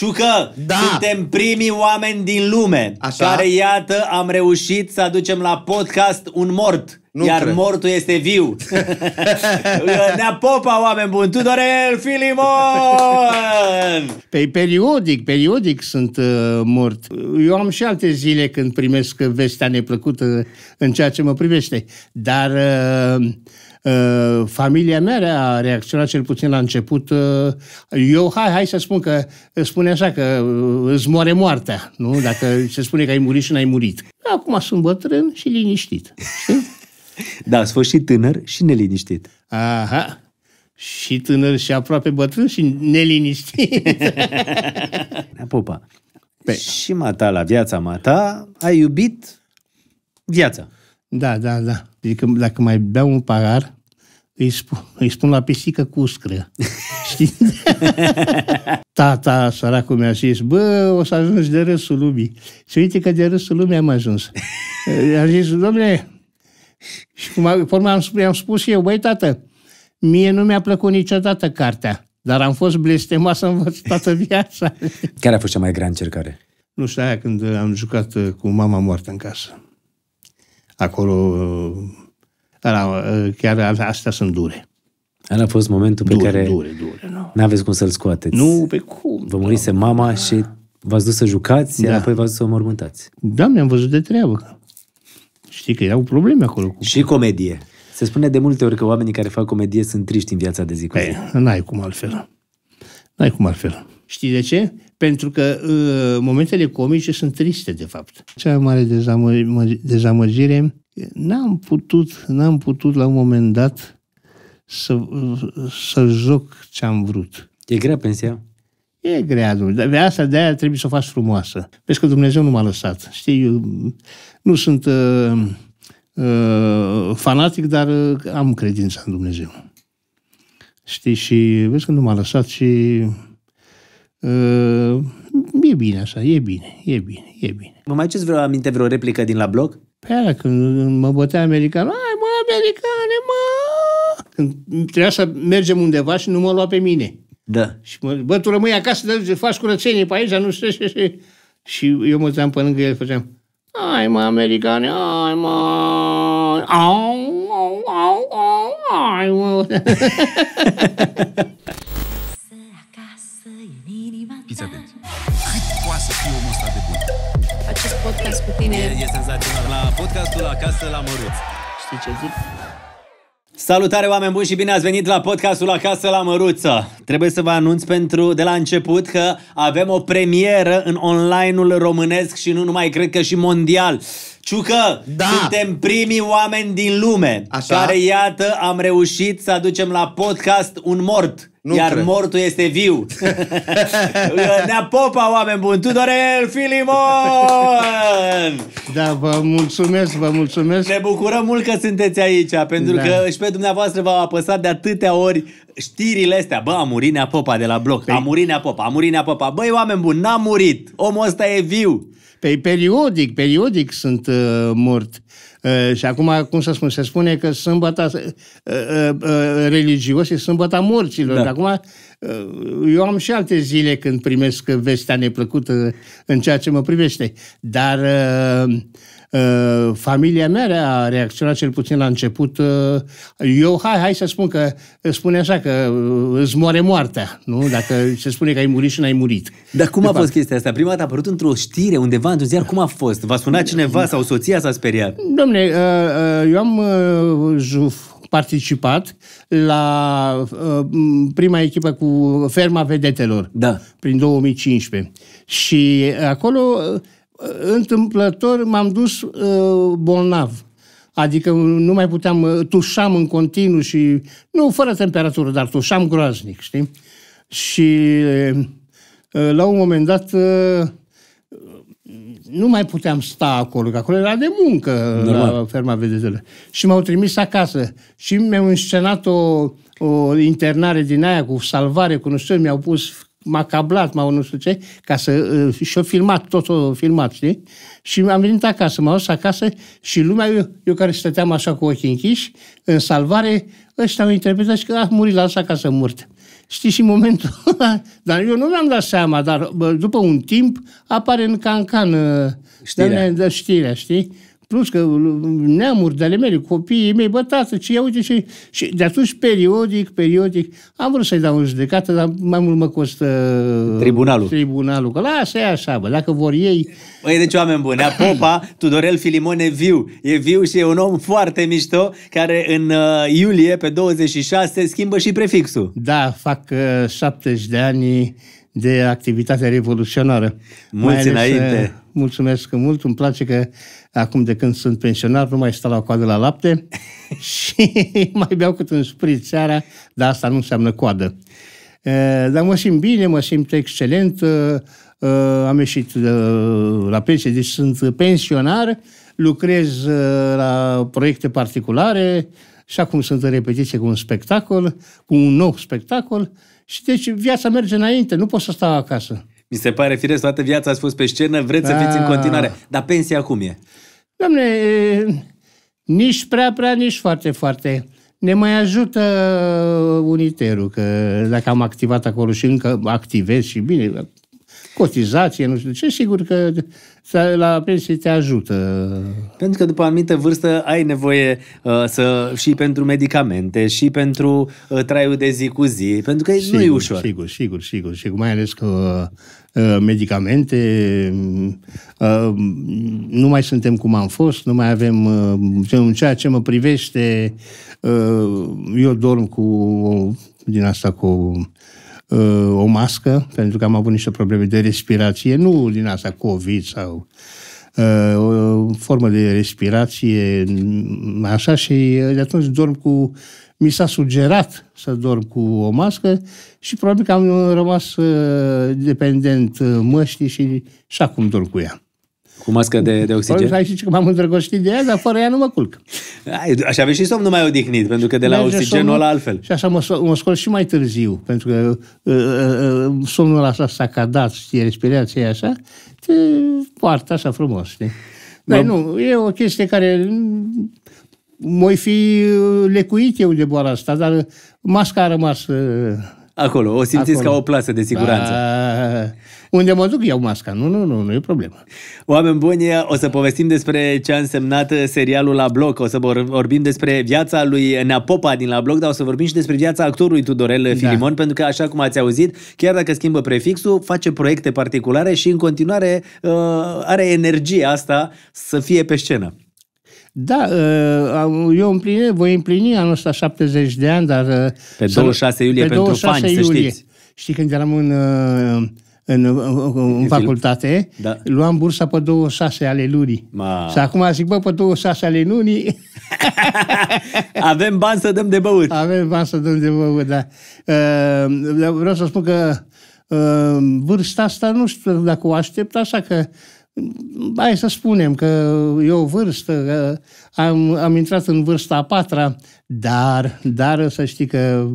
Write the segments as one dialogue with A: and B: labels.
A: Ciucă, da. suntem primii oameni din lume Așa? care, iată, am reușit să aducem la podcast un mort. Nu iar cred. mortul este viu. Nea popa, oameni buni! Tudorel Filimon! Pe păi
B: periodic, periodic sunt uh, mort. Eu am și alte zile când primesc vestea neplăcută în ceea ce mă privește. Dar... Uh, Uh, familia mea a reacționat cel puțin la început. Uh, eu, hai, hai să spun că uh, spune așa, că îți moare moartea, nu? Dacă se spune că ai murit și n-ai murit. Acum sunt bătrân și
A: liniștit. Da, ați fost și tânăr și neliniștit.
B: Aha, și tânăr și aproape bătrân și neliniștit.
A: Da, popa, Pe. și mata la viața mata, ai iubit
B: viața. Da, da, da. Adică dacă mai beau un pahar, îi spun, îi spun la pisică cu uscră. Știi? Tata, săracul, mi-a zis, bă, o să ajungi de râsul lumii. Și uite că de râsul lumii am ajuns. I-a zis, domne, și cum am, forma am, spus, am spus eu, băi, tată, mie nu mi-a plăcut niciodată cartea, dar am fost blestemat să învăț toată viața.
A: Care a fost cea mai grea încercare?
B: Nu știu, aia când am jucat uh, cu mama moartă în casă acolo, era, ă, ă, chiar astea sunt dure.
A: Ăla a fost momentul pe care dure, dure, nu. aveți cum să-l scoateți. Nu, pe cum? Vă murise mama și v-ați dus să jucați, da. iar apoi v-ați dus să o mormântați. Da, mi-am văzut de treabă. Știi că erau probleme acolo. Cu și comedie. Se spune de multe ori că oamenii care fac comedie sunt triști în viața de zi cu zi. Păi, n-ai cum altfel. N-ai cum altfel. Știi de ce?
B: Pentru că uh, momentele comice sunt triste, de fapt. Cea mare dezamă- dezamăgire, n-am putut, n-am putut la un moment dat să, să joc ce am vrut. E grea pensia? E grea, Dumnezeu. De asta de aia trebuie să o faci frumoasă. Vezi că Dumnezeu nu m-a lăsat. Știi, eu nu sunt uh, uh, fanatic, dar uh, am credința în Dumnezeu. Știi, și vezi că nu m-a lăsat și Ă, e bine așa, e bine, e bine, e bine.
A: Vă mai ceți vreo aminte, vreo replică din la blog?
B: Pe păi aia, când mă bătea american, ai mă, americane, mă! Când trebuia să mergem undeva și nu mă lua pe mine. Da. Și mă, bă, tu rămâi acasă, dă, faci curățenie pe aici, nu știu, ce, știu. Și eu mă țeam pe lângă el, făceam, ai mă, americane, ai mă, au, au, au, au, ai mă.
A: Fiți atenți. Cât poate să fie omul ăsta de bun? Acest podcast cu tine... E, e senzațional. La podcastul Acasă la Măruț. Știi ce zic? Salutare oameni buni și bine ați venit la podcastul Acasă la Măruță. Trebuie să vă anunț pentru de la început că avem o premieră în online-ul românesc și nu numai, cred că și mondial. Ciucă, da. suntem primii oameni din lume Așa? care, iată, am reușit să aducem la podcast un mort. Nu iar cred. mortul este viu. Nea popa, oameni buni! Tudorel Filimon! Da, vă mulțumesc, vă mulțumesc. Ne bucurăm mult că sunteți aici, pentru da. că și pe dumneavoastră v-au apăsat de atâtea ori știrile astea. Bă, a murit Nea Popa de la bloc, păi... a murit Nea Popa, a murit Nea Popa. Băi,
B: oameni buni, n-a murit, omul ăsta e viu. Pe păi, periodic, periodic sunt uh, mort. Uh, și acum, cum să spun, se spune că sâmbăta uh, uh, uh, religios e sâmbăta morților. Da. Dar acum, uh, eu am și alte zile când primesc vestea neplăcută în ceea ce mă privește. Dar... Uh, Uh, familia mea a reacționat cel puțin la început. Uh, eu, hai, hai să spun că
A: spune așa, că uh, îți moare moartea, nu? Dacă se spune că ai murit și n-ai murit. Dar cum De a fapt. fost chestia asta? Prima dată a apărut într-o știre, undeva, într-un ziar, cum a fost? V-a sunat cineva sau soția s-a speriat?
B: Domne, eu am juf participat la uh, prima echipă cu Ferma Vedetelor da. prin 2015. Și acolo întâmplător m-am dus uh, bolnav. Adică nu mai puteam, uh, tușam în continuu și, nu fără temperatură, dar tușam groaznic, știi? Și uh, la un moment dat uh, nu mai puteam sta acolo, că acolo era de muncă uh, Normal. la ferma vedetele. Și m-au trimis acasă și mi-au înscenat o, o internare din aia cu salvare, cu nu știu, mi-au pus cablat, m-au nu știu ce, ca să, uh, și-o filmat, tot o filmat, știi? Și am venit acasă, m-am dus acasă și lumea, eu, eu care stăteam așa cu ochii închiși, în salvare, ăștia mă interpretat și că a ah, murit la asta ca să murte. Știi, și momentul ăla, dar eu nu mi-am dat seama, dar bă, după un timp apare în cancan uh, știrea. De, știrea, știi? plus că uh, neamuri de-ale mele, copiii mei, bă, tată, ce ia, uite ce... Și de atunci, periodic, periodic, am vrut să-i dau în judecată, dar mai mult mă costă... Uh, tribunalul.
A: Tribunalul, că lasă e așa, bă, dacă vor ei... Băi, deci oameni buni, Popa, Tudorel Filimone viu. E viu și e un om foarte mișto, care în uh, iulie, pe 26, schimbă și prefixul.
B: Da, fac uh, 70 de ani de activitatea revoluționară.
A: Mulți ales, uh, înainte!
B: Mulțumesc mult, îmi place că acum de când sunt pensionar nu mai stau la coadă la lapte și mai beau cât un sprit seara, dar asta nu înseamnă coadă. Uh, dar mă simt bine, mă simt excelent, uh, am ieșit la pensie, deci sunt pensionar, lucrez la proiecte particulare și acum sunt în repetiție cu un spectacol, cu un nou spectacol și deci viața merge înainte, nu poți să stau acasă.
A: Mi se pare firesc, toată viața ați fost pe scenă, vreți da. să fiți în ah. continuare. Dar pensia cum e?
B: Doamne, e, nici prea, prea, nici foarte, foarte. Ne mai ajută uh, uniterul, că dacă am activat acolo și încă activez și bine, cotizație, nu știu ce, sigur că la aprinzi și te ajută. Pentru
A: că după anumită vârstă ai nevoie uh, să și pentru medicamente, și pentru uh, traiul de zi cu zi, pentru că nu e ușor. Sigur,
B: sigur, sigur, sigur, mai ales că uh, medicamente, uh, nu mai suntem cum am fost, nu mai avem, uh, în ceea ce mă privește, uh, eu dorm cu, din asta cu Uh, o mască, pentru că am avut niște probleme de respirație, nu din asta COVID sau uh, o formă de respirație, mm, așa, și de atunci dorm cu... Mi s-a sugerat să dorm cu o mască și probabil că am rămas uh, dependent măștii și și acum dorm
A: cu ea. Cu mască de, de oxigen? Probabil
B: și că m-am îndrăgostit de ea, dar fără ea nu mă culc.
A: Așa aveți și somnul mai odihnit, pentru că de la Merge oxigenul ăla altfel.
B: Și așa mă, mă scol și mai târziu, pentru că uh, uh, somnul ăla s-a cadat, știi, respirația așa, te poartă așa frumos, știi? Dar mă... nu, e o chestie care moi fi lecuit eu de boala asta, dar masca a rămas... Uh,
A: acolo, o simțiți acolo. ca o plasă de siguranță.
B: Da. Unde mă duc, iau masca. Nu, nu, nu, nu e problemă.
A: Oameni buni, o să povestim despre ce a însemnat uh, serialul La Bloc. O să vorbim despre viața lui Nea din La Bloc, dar o să vorbim și despre viața actorului Tudorel da. Filimon, pentru că, așa cum ați auzit, chiar dacă schimbă prefixul, face proiecte particulare și, în continuare, uh, are energia asta să fie pe scenă.
B: Da, uh, eu împline, voi împlini anul ăsta 70 de ani, dar... Pe 26 iulie pe 26 pentru fani, iulie. să știți. Știi, când eram în în, în, în facultate, da. luam bursa pe 26 ale lunii. Ma. Și acum zic, bă, pe 26 ale lunii... Avem bani să dăm de băut. Avem bani să dăm de băut, da. Uh, vreau să spun că uh, vârsta asta, nu știu dacă o aștept așa, că hai să spunem că eu o vârstă, că am, am intrat în vârsta a patra, dar, dar să știi că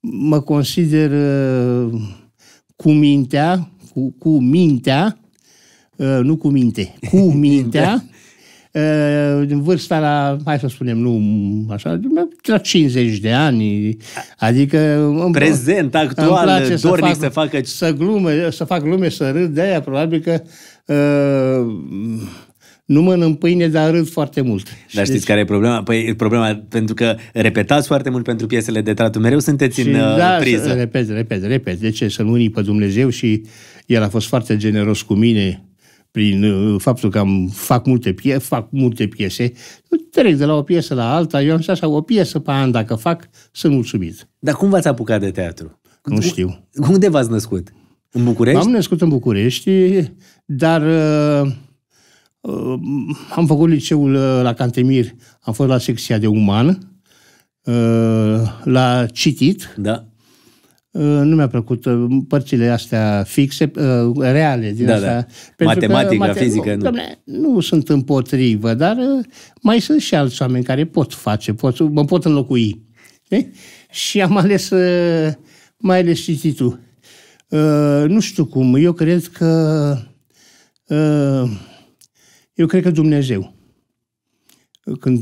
B: mă consider uh, cu mintea, cu, cu mintea, uh, nu cu minte, cu mintea, da. uh, în vârsta la, hai să spunem, nu așa, la 50 de ani, adică... Prezent, actual, îmi place dornic să, fac, să facă... Să, glume, să fac glume, să râd, de-aia probabil că uh, nu mănânc pâine, dar râd
A: foarte mult. Dar deci știți deci... care e problema? Păi problema, pentru că repetați foarte mult pentru piesele de tratul. mereu sunteți și, în uh, da, priză.
B: Repet, repet, repet. De ce? Să-L unii pe Dumnezeu și el a fost foarte generos cu mine prin uh, faptul că am, fac, multe pie, fac multe piese, trec de la o piesă la alta, eu am zis așa, o piesă pe an, dacă fac, sunt mulțumit. Dar cum v-ați apucat de teatru? Nu știu. Unde
A: v-ați născut? În București? M-am
B: născut în București, dar uh, Uh, am făcut liceul uh, la Cantemir, am fost la secția de uman, uh, la citit. Da. Nu mi-a plăcut părțile astea fixe, reale. Din da, astea, da. Matematica, că, mate- fizică, nu. Doamne, nu sunt împotrivă, dar mai sunt și alți oameni care pot face, pot, mă pot înlocui. De? Eh? Și am ales mai ales cititul. Nu știu cum, eu cred că eu cred că Dumnezeu, când,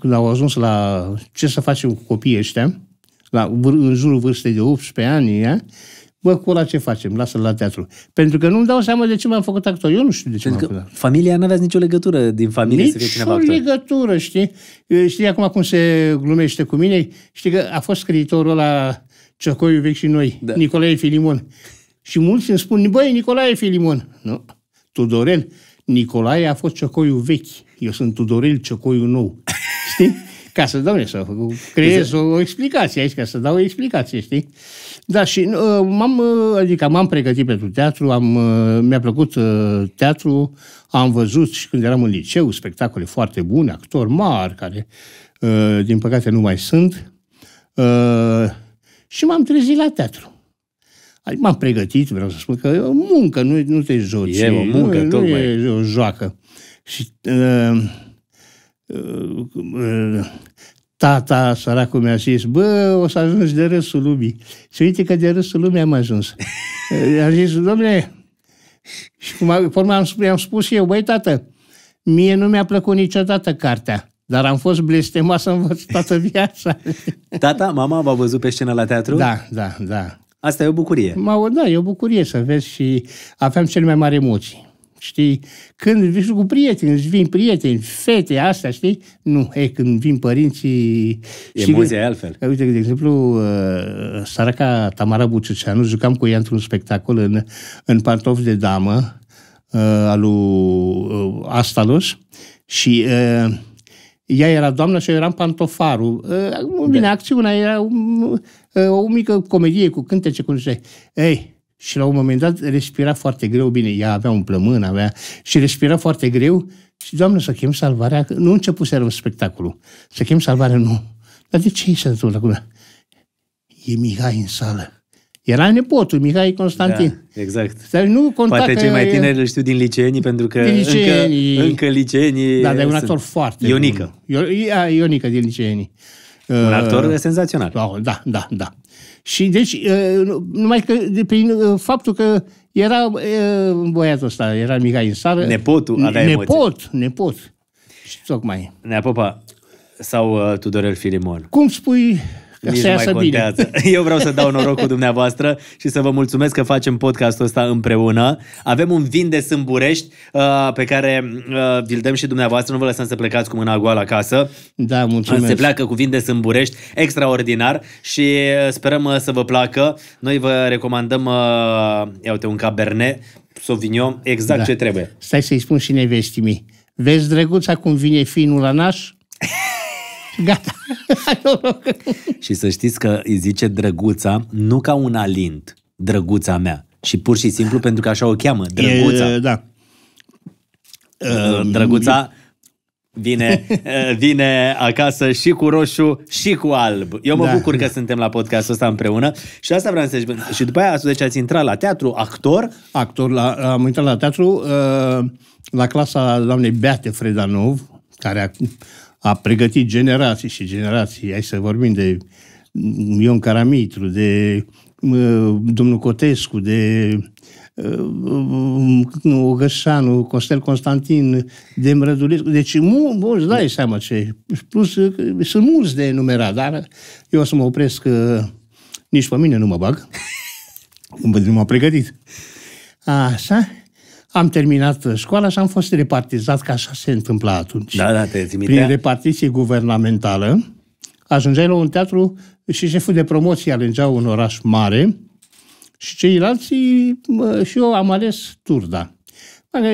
B: când au ajuns la ce să facem cu copiii ăștia, la, în jurul vârstei de 18 ani, ia, bă, cu ăla ce facem? Lasă-l la teatru. Pentru că nu-mi dau seama de ce m-am făcut actor. Eu nu știu de ce Pentru m-am făcut actor. familia nu avea nicio legătură din familie Nici să fie cineva actor. legătură, știi? Știi acum cum se glumește cu mine? Știi că a fost scriitorul la Ciocoiul Vechi și Noi, da. Nicolae Filimon. Și mulți îmi spun, băi, Nicolae Filimon. Nu, Tudorel. Nicolae a fost ciocoiul vechi, eu sunt Tudorel ciocoiul nou. Știi? Ca să dau să creez o, păi o explicație aici, ca să dau o explicație, știi? Da, și uh, m-am, uh, adică m-am pregătit pentru teatru, am, uh, mi-a plăcut uh, teatru, am văzut și când eram în liceu spectacole foarte bune, actori mari, care uh, din păcate nu mai sunt, uh, și m-am trezit la teatru. Adică m-am pregătit, vreau să spun că e o muncă, nu, nu te joci. E o muncă, nu, tocmai. Nu e o joacă. Și uh, uh, uh, tata, săracul, mi-a zis, bă, o să ajungi de râsul lumii. Și uite că de râsul lumii am ajuns. I-a zis, domne, și cum am, am, am spus eu, băi, tată, mie nu mi-a plăcut niciodată cartea. Dar am fost blestemat să învăț toată viața. Tata, mama
A: v-a văzut pe scenă la teatru? Da, da, da. Asta e o bucurie.
B: Mă, da, e o bucurie să vezi și aveam cele mai mari emoții. Știi, când vii cu prieteni, îți vin prieteni, fete, astea, știi? Nu, e când vin părinții...
A: Emoția e altfel.
B: Uite, de exemplu, uh, săraca Tamara Buciuceanu, jucam cu ea într-un spectacol în, în pantofi de damă, uh, alu uh, Astalos, și uh, ea era doamna și eu eram pantofarul. Da. Bine, da. acțiunea era o, o mică comedie cu cântece, cu niște... Ei, și la un moment dat respira foarte greu, bine, ea avea un plămân, avea... Și respira foarte greu și, doamna să chem salvarea, nu un spectacolul. Să chem salvarea, nu. Dar de ce e se întâmplă acum? E Mihai în sală. Era nepotul Mihai Constantin. Da, exact. Dar nu conta Poate că cei mai tineri
A: îl știu din liceenii, pentru că din liceenii, încă, încă liceenii... Da, dar e un actor foarte... Ionică.
B: Ionica Ionică din liceenii. Un uh, actor uh, senzațional. Oh, da, da, da. Și deci, uh, numai că de, prin uh, faptul că era
A: uh, băiatul ăsta, era Mihai
B: în sară... Nepotul avea Nepot, emoții. nepot. Și tocmai.
A: Nea Popa sau uh, Tudorel Filimon?
B: Cum spui nici nu mai contează. Bine. Eu vreau să dau noroc cu
A: dumneavoastră și să vă mulțumesc că facem podcastul ăsta împreună. Avem un vin de Sâmburești uh, pe care uh, vi-l dăm și dumneavoastră. Nu vă lăsăm să plecați cu mâna goală acasă. Da, mulțumesc. Se pleacă cu vin de Sâmburești extraordinar și uh, sperăm uh, să vă placă. Noi vă recomandăm, uh, ia uite, un cabernet Sauvignon, exact da. ce trebuie.
B: Stai să-i spun și nevestimii. Vezi, drăguța, cum vine finul la naș? Gata.
A: și să știți că îi zice drăguța, nu ca un alint, drăguța mea. Și pur și simplu pentru că așa o cheamă, drăguța. E, da. Drăguța vine, vine acasă și cu roșu și cu alb. Eu mă da, bucur că suntem la podcastul ăsta împreună și asta vreau să spun. Și după aia, deci ați intrat la teatru, actor?
B: Actor, la, am intrat la teatru uh, la clasa doamnei Beate Fredanov, care a, a pregătit generații și generații. Hai să vorbim de Ion Caramitru, de domnul Cotescu, de Ogășanu, Costel Constantin, de Mrădulescu. Deci, mu, bă, îți dai seama ce. Plus, uh, sunt mulți de numerat, dar eu o să mă opresc că uh, nici pe mine nu mă bag. nu m-a pregătit. Așa. Am terminat uh, școala și am fost repartizat, ca așa se întâmpla atunci. Da,
A: da, te trimitea. Prin
B: repartiție guvernamentală, ajungeai la un teatru și șeful de promoție alegea un oraș mare și ceilalți, și eu am ales Turda.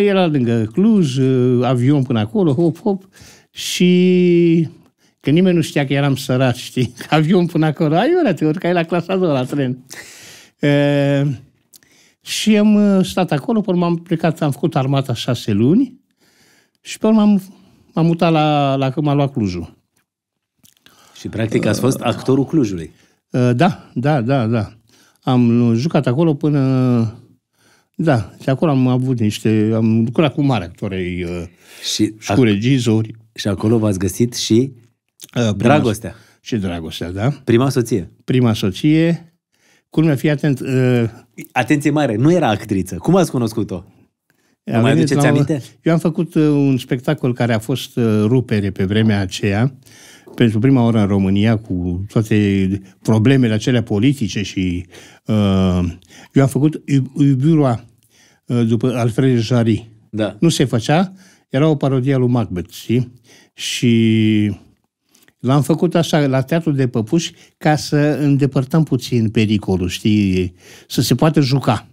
B: Era lângă Cluj, uh, avion până acolo, hop, hop, și că nimeni nu știa că eram sărat, știi, avion până acolo, Ai te urcai la clasa 2 la tren. E, și am uh, stat acolo, până m am plecat, am făcut armata șase luni și până m am, m-am mutat la, la că m-a luat Clujul.
A: Și practic ați fost actorul Clujului.
B: Uh, da, da, da, da. Am uh, jucat acolo până... Da, și acolo am avut niște... Am lucrat cu mari actori
A: și, și cu regizori. Și acolo v-ați găsit și prima, dragostea. Și dragostea, da. Prima soție. Prima soție Culmea, fii atent. Uh, Atenție mare, nu era actriță. Cum ați cunoscut-o? Nu mai aduceți aminte?
B: Eu am făcut uh, un spectacol care a fost uh, rupere pe vremea aceea, pentru prima oară în România, cu toate problemele acelea politice și... Uh, eu am făcut Ubiura uh, după Alfred Jarry. Da. Nu se făcea, era o parodie a lui Macbeth, știi? Și L-am făcut așa, la teatru de păpuși, ca să îndepărtăm puțin pericolul, știi, să se poată juca.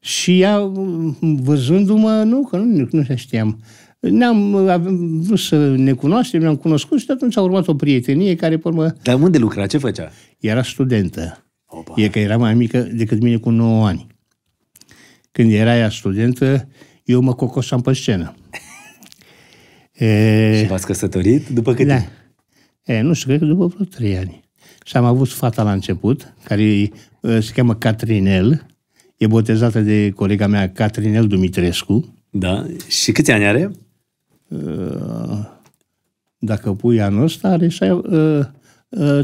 B: Și ea, văzându-mă, nu, că nu, nu știam. Ne-am vrut să ne cunoaștem, ne-am cunoscut și atunci a urmat o prietenie care, pe urmă...
A: Dar unde lucra? Ce făcea?
B: Era studentă. Opa. E că era mai mică decât mine cu 9 ani. Când era ea studentă, eu mă cocosam pe scenă.
A: E... Și v-ați căsătorit după cât da. timp?
B: E, nu știu, cred că după vreo trei ani. Și am avut fata la început, care uh, se cheamă Catrinel, e botezată de colega mea Catrinel Dumitrescu. Da, și câți ani are? Uh,
A: dacă pui
B: anul ăsta, are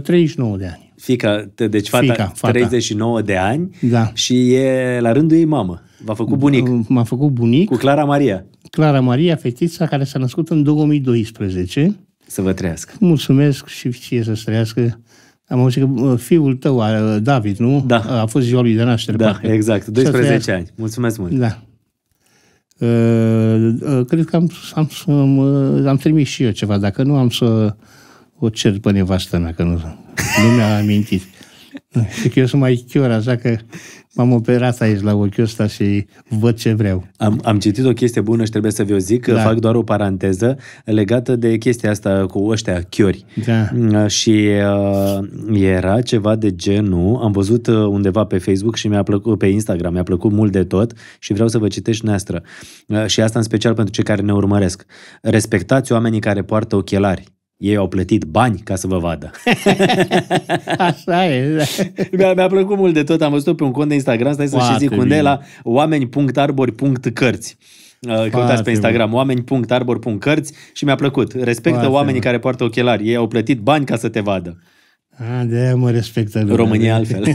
B: 39 uh, de ani.
A: Fica, deci fata, Fica, fata. 39 de ani da. și e la rândul ei mamă. V-a făcut bunic. M-a făcut bunic. Cu Clara Maria.
B: Clara Maria, fetița care s-a născut în 2012
A: să vă trăiască.
B: Mulțumesc și ție să trăiască. Am auzit că fiul tău, David, nu? Da. A fost ziua lui de naștere. Da, parcă. exact. 12 ani. Mulțumesc mult. Da. Ă, ă, cred că am, am, am, am trimis și eu ceva. Dacă nu, am să o cer pe nevastă mea, că nu, nu mi-a amintit. Și că eu sunt mai chior, așa că m-am operat aici la ochiul ăsta și văd ce vreau.
A: Am, am citit o chestie bună și trebuie să vi-o zic, da. fac doar o paranteză legată de chestia asta cu ăștia chiori. Da. Mm, și uh, era ceva de genul, am văzut uh, undeva pe Facebook și mi-a plăcut, pe Instagram, mi-a plăcut mult de tot și vreau să vă citești neastră. Uh, și asta în special pentru cei care ne urmăresc. Respectați oamenii care poartă ochelari ei au plătit bani ca să vă vadă. Așa e. mi-a, mi-a plăcut mult de tot. Am văzut pe un cont de Instagram, stai să și zic bine. unde, la oameni.arbori.cărți. Uh, căutați pe Instagram bine. oameni.arbor.cărți și mi-a plăcut. Respectă Foarte oamenii bine. care poartă ochelari. Ei au plătit bani ca să te vadă.
B: A, de mă respectă lumea. România altfel.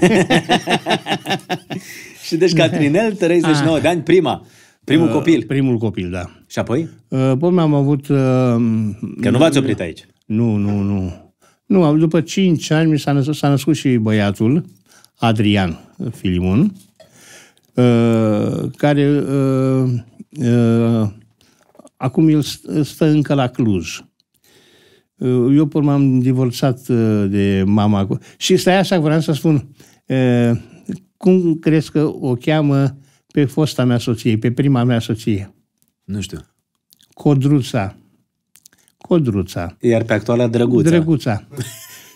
A: și deci Catrinel, 39 A. Ah. de ani, prima. Primul uh, copil. Primul copil, da. Și apoi?
B: Până uh, am avut... Că nu v-ați oprit aici. Nu, nu, nu. Nu, după 5 ani mi s-a născut, s-a născut și băiatul, Adrian Filimon, uh, care uh, uh, acum el stă încă la Cluj. Eu, până m am divorțat de mama. Și stai așa, vreau să spun, cum crezi că o cheamă pe fosta mea soție, pe prima mea soție? Nu știu. Codruța. Codruța.
A: Iar pe actuala Drăguța.
B: Drăguța.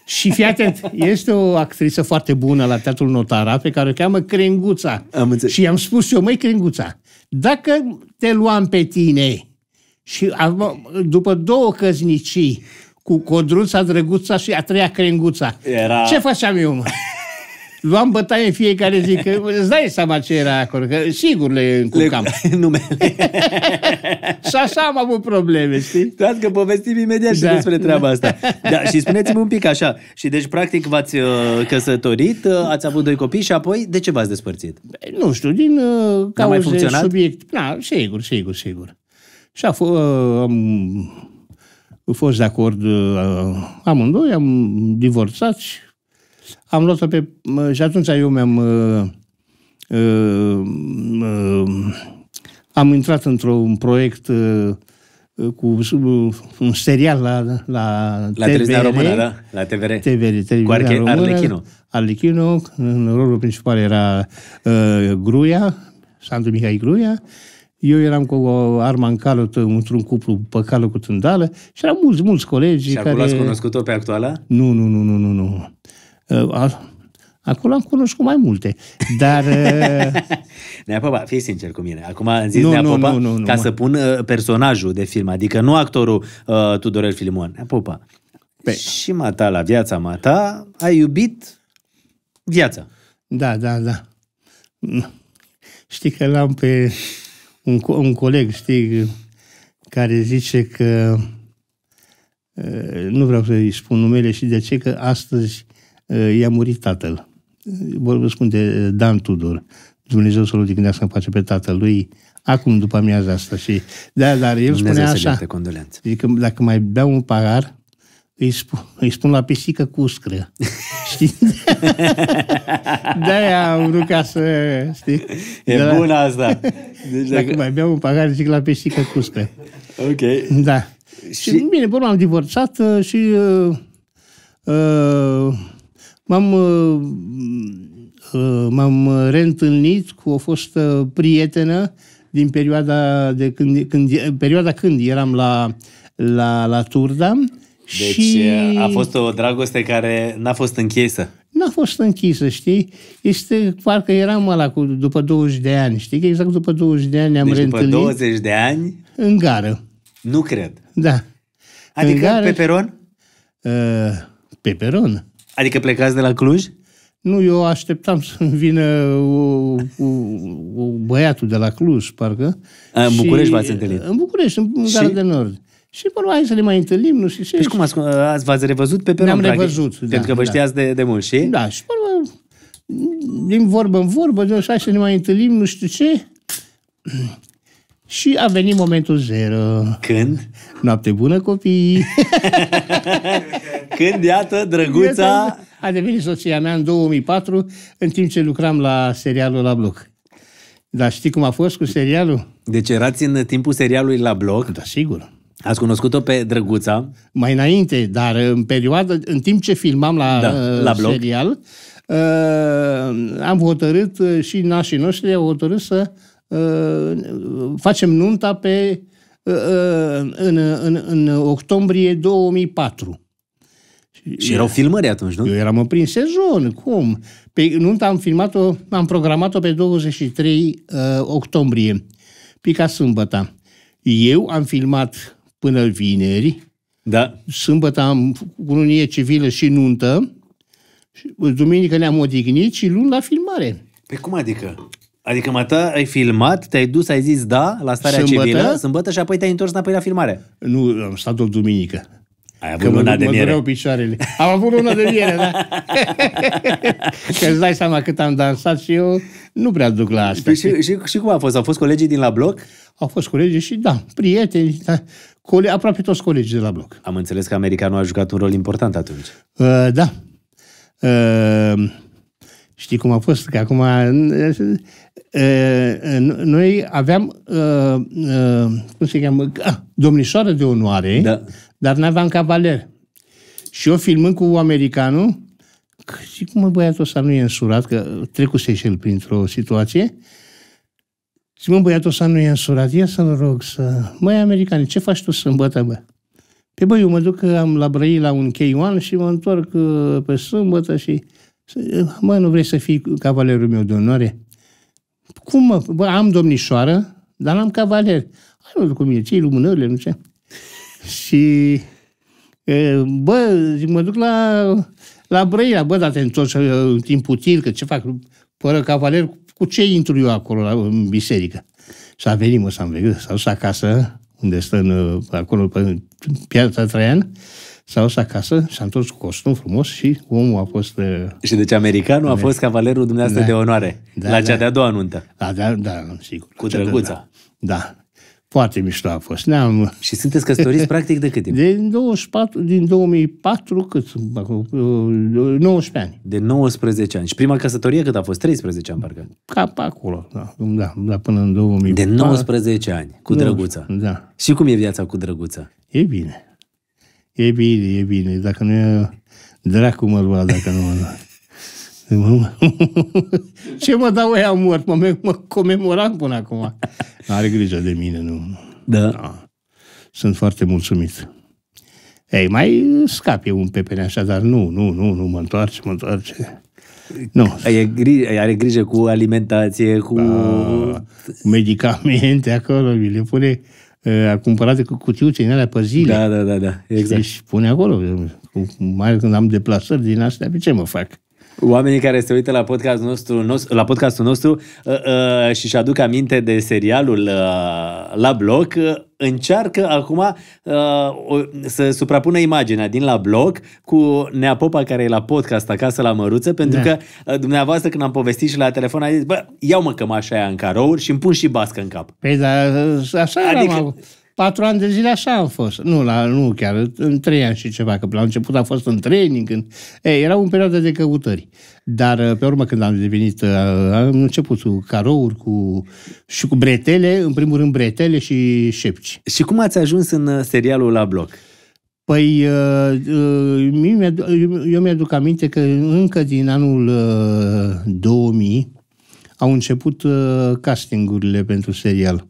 B: Și fii atent, este o actriță foarte bună la Teatrul Notara pe care o cheamă Crenguța. Am înțeles. Și i-am spus eu, măi Crenguța, dacă te luam pe tine și după două căznicii cu Codruța, Drăguța și a treia Crenguța, Era... ce faceam eu, mă? luam bătaie în fiecare zi, că îți dai seama ce era acolo, că sigur
A: le încurcam. Le, numele. și așa am avut probleme, știi? Da, că povestim imediat da. și despre treaba asta. Da, și spuneți-mi un pic așa, și deci practic v-ați uh, căsătorit, uh, ați avut doi copii și apoi de ce v-ați despărțit?
B: Nu știu, din uh, cauze mai funcționat? subiect. Da, sigur, sigur, sigur. Și a f- uh, am fost de acord uh, amândoi, am divorțat și am luat-o pe... Și atunci eu mi-am... Uh, uh, uh, am intrat într-un proiect uh, cu un serial la, la, la televiziunea română, da?
A: La TVR. TVR, TVR cu Arche, română, Arlechino.
B: Arlechino, în rolul principal era uh, Gruia, Sandu Mihai Gruia, eu eram cu o armă în calot, într-un cuplu pe calul cu tândală și erau mulți, mulți colegi și care... ați cunoscut-o pe actuala? Nu, nu, nu, nu, nu, nu. Ă, acolo am cunoscut mai multe, dar... Ă,
A: neapăba. fii sincer cu mine. Acum am zis nu, Nea nu, nu, nu, ca nu, să pun ă, personajul de film, adică nu actorul uh, Tudorel Filimon. Neapăpa. Popa, Pe. și mata la viața mata ai iubit
B: viața. Da, da, da. Știi că l-am pe un, co- un coleg, știi, care zice că nu vreau să-i spun numele și de ce, că astăzi Eh, i-a murit tatăl. Eh, Vorbesc de eh, Dan Tudor, Dumnezeu să-l odihnească în pace pe tatălui, acum după amiaza asta. Și, da, dar el spune așa, adică dacă mai beau un pahar, îi spun, îi spun la pisică cu uscră. știi? De-aia am vrut ca să... Știi? E la... bună asta. Deci dacă... dacă mai beau un pahar, zic la pisică cu uscră. Ok. Da. Și, și bine, până am divorțat și... Uh, uh, M-am, uh, uh, m-am reîntâlnit cu o fostă prietenă din perioada, de când, când, perioada când eram la, la, la Turda.
A: Deci și... Uh, a fost o dragoste care n-a fost închisă.
B: N-a fost închisă, știi? Este, parcă eram ăla cu, după 20 de ani, știi? Că exact după 20 de ani ne-am deci reîntâlnit. după 20 de ani? În gară. Nu cred. Da.
A: Adică în gară, pe peron? Uh, pe peron. Adică plecați de la Cluj?
B: Nu, eu așteptam să vină o, o, o băiatul de la Cluj, parcă. A, în București v-ați întâlnit? În București, în Gara de Nord. Și mă hai să ne mai întâlnim, nu știu ce. Deci cum ați,
A: ați, v-ați revăzut pe peron, Ne-am revăzut, practic, da, Pentru că vă da. știați de, de mult, și? Da, și
B: vorba, din vorbă în vorbă, de hai să ne mai întâlnim, nu știu ce. Și a venit momentul zero. Când? Noapte bună,
A: copii! Când, iată, drăguța...
B: A devenit soția mea în 2004, în timp ce lucram la serialul La Bloc. Dar știi cum a fost cu serialul?
A: Deci erați în timpul serialului La Bloc? Da, sigur. Ați cunoscut-o pe Drăguța?
B: Mai înainte, dar în perioadă, în timp ce filmam la, da, uh, la bloc. serial, uh, am hotărât uh, și nașii noștri au hotărât să Uh, facem nunta pe, uh, uh, în, în, în octombrie 2004.
A: Și erau filmări atunci, nu? Eu eram în prin sezon,
B: cum? Pe nunta am filmat-o, am programat-o pe 23 uh, octombrie, pica sâmbăta. Eu am filmat până vineri, da. sâmbăta am unie civilă și nuntă, și duminică ne-am odihnit și luni la filmare.
A: Pe cum adică? Adică, mă, ai filmat, te-ai dus, ai zis da la starea sâmbătă? civilă, sâmbătă și apoi te-ai întors înapoi la filmare. Nu, am stat
B: o duminică. Ai avut că luna de miere. Mă picioarele. Am avut luna de miere, da. că îți dai seama cât am dansat și eu nu prea duc la asta. Păi și, și, și, cum a fost?
A: Au fost colegii din la bloc?
B: Au fost colegi și, da, prieteni, da, cole, aproape toți colegii
A: de la bloc. Am înțeles că americanul a jucat un rol important atunci.
B: Uh, da. Uh, Știi cum a fost? Că acum uh, uh, noi aveam, uh, cum se cheamă, ah, domnișoară de onoare, da. dar nu aveam cavaler. Și eu filmând cu americanul, zic, mă, băiatul ăsta nu e însurat, că trecuse și el printr-o situație, Zic, mă, băiatul ăsta nu e însurat, ia să-l rog să... Măi, americani, ce faci tu sâmbătă, bă? Pe păi, băi, eu mă duc am la Brăila un K1 și mă întorc pe sâmbătă și... Mă, nu vrei să fii cavalerul meu de onoare? Cum mă? Bă, am domnișoară, dar am cavaler. Hai, cu mine, ce lumânările, nu ce? și bă, zic, mă duc la, la Brăila, bă, dar te întorci în timp util, că ce fac, fără cavaler, cu ce intru eu acolo la, în biserică? Și a venit, mă, s-a învegit, s-a dus acasă, unde stă în, acolo pe piața Traian, s-a dus acasă, s-a întors cu costum frumos și omul a fost... Uh,
A: și deci americanul a fost cavalerul dumneavoastră da, de onoare da, la cea da. de-a doua nuntă.
B: Da, da, da, sigur. Cu drăguța. Da, da. Foarte mișto a fost. Ne-am... Și sunteți căsătoriți practic de cât timp? Din, 24, din 2004, cât? 19 uh, ani.
A: De 19 ani. Și prima căsătorie cât a fost? 13 ani, parcă. Cap acolo, da,
B: da, da până în 2004. De
A: 19 ani, cu drăguța. Da. Și cum e viața cu drăguța? E bine.
B: E bine, e bine. Dacă nu e... Dracu mă lua dacă nu mă da. lua. Ce mă dau ăia mort? Mă, mă comemoram până acum. Are grijă de mine, nu? Da. da. Sunt foarte mulțumit. Ei, mai scape un pepene așa, dar nu, nu, nu, nu, mă întoarce, mă întoarce. Nu. E grijă, are grijă cu alimentație, cu... Da, medicamente acolo, mi le pune a cumpărat cu cutiuțe în alea pe zile. Da, da, da, da, exact. Și deci pune acolo. Mai când am deplasări din astea, pe ce mă fac?
A: Oamenii care se uită la podcastul nostru, nostru la podcastul nostru uh, uh, și își aduc aminte de serialul uh, La Bloc, uh, încearcă acum uh, o, să suprapună imaginea din La Bloc cu Neapopa care e la podcast acasă la Măruță, pentru da. că uh, dumneavoastră când am povestit și la telefon a zis, bă, iau mă cămașa aia în carouri și îmi pun și bască în cap.
B: Păi, da, așa adică, am avut patru ani de zile așa am fost. Nu, la, nu chiar, în trei ani și ceva, că la început a fost în training. În... Ei, era un perioadă de căutări. Dar uh, pe urmă când am devenit, uh, am început cu carouri cu, și
A: cu bretele, în primul rând bretele și șepci. Și cum ați ajuns în uh, serialul La Bloc?
B: Păi, eu mi-aduc aminte că încă din anul 2000 au început castingurile pentru serial.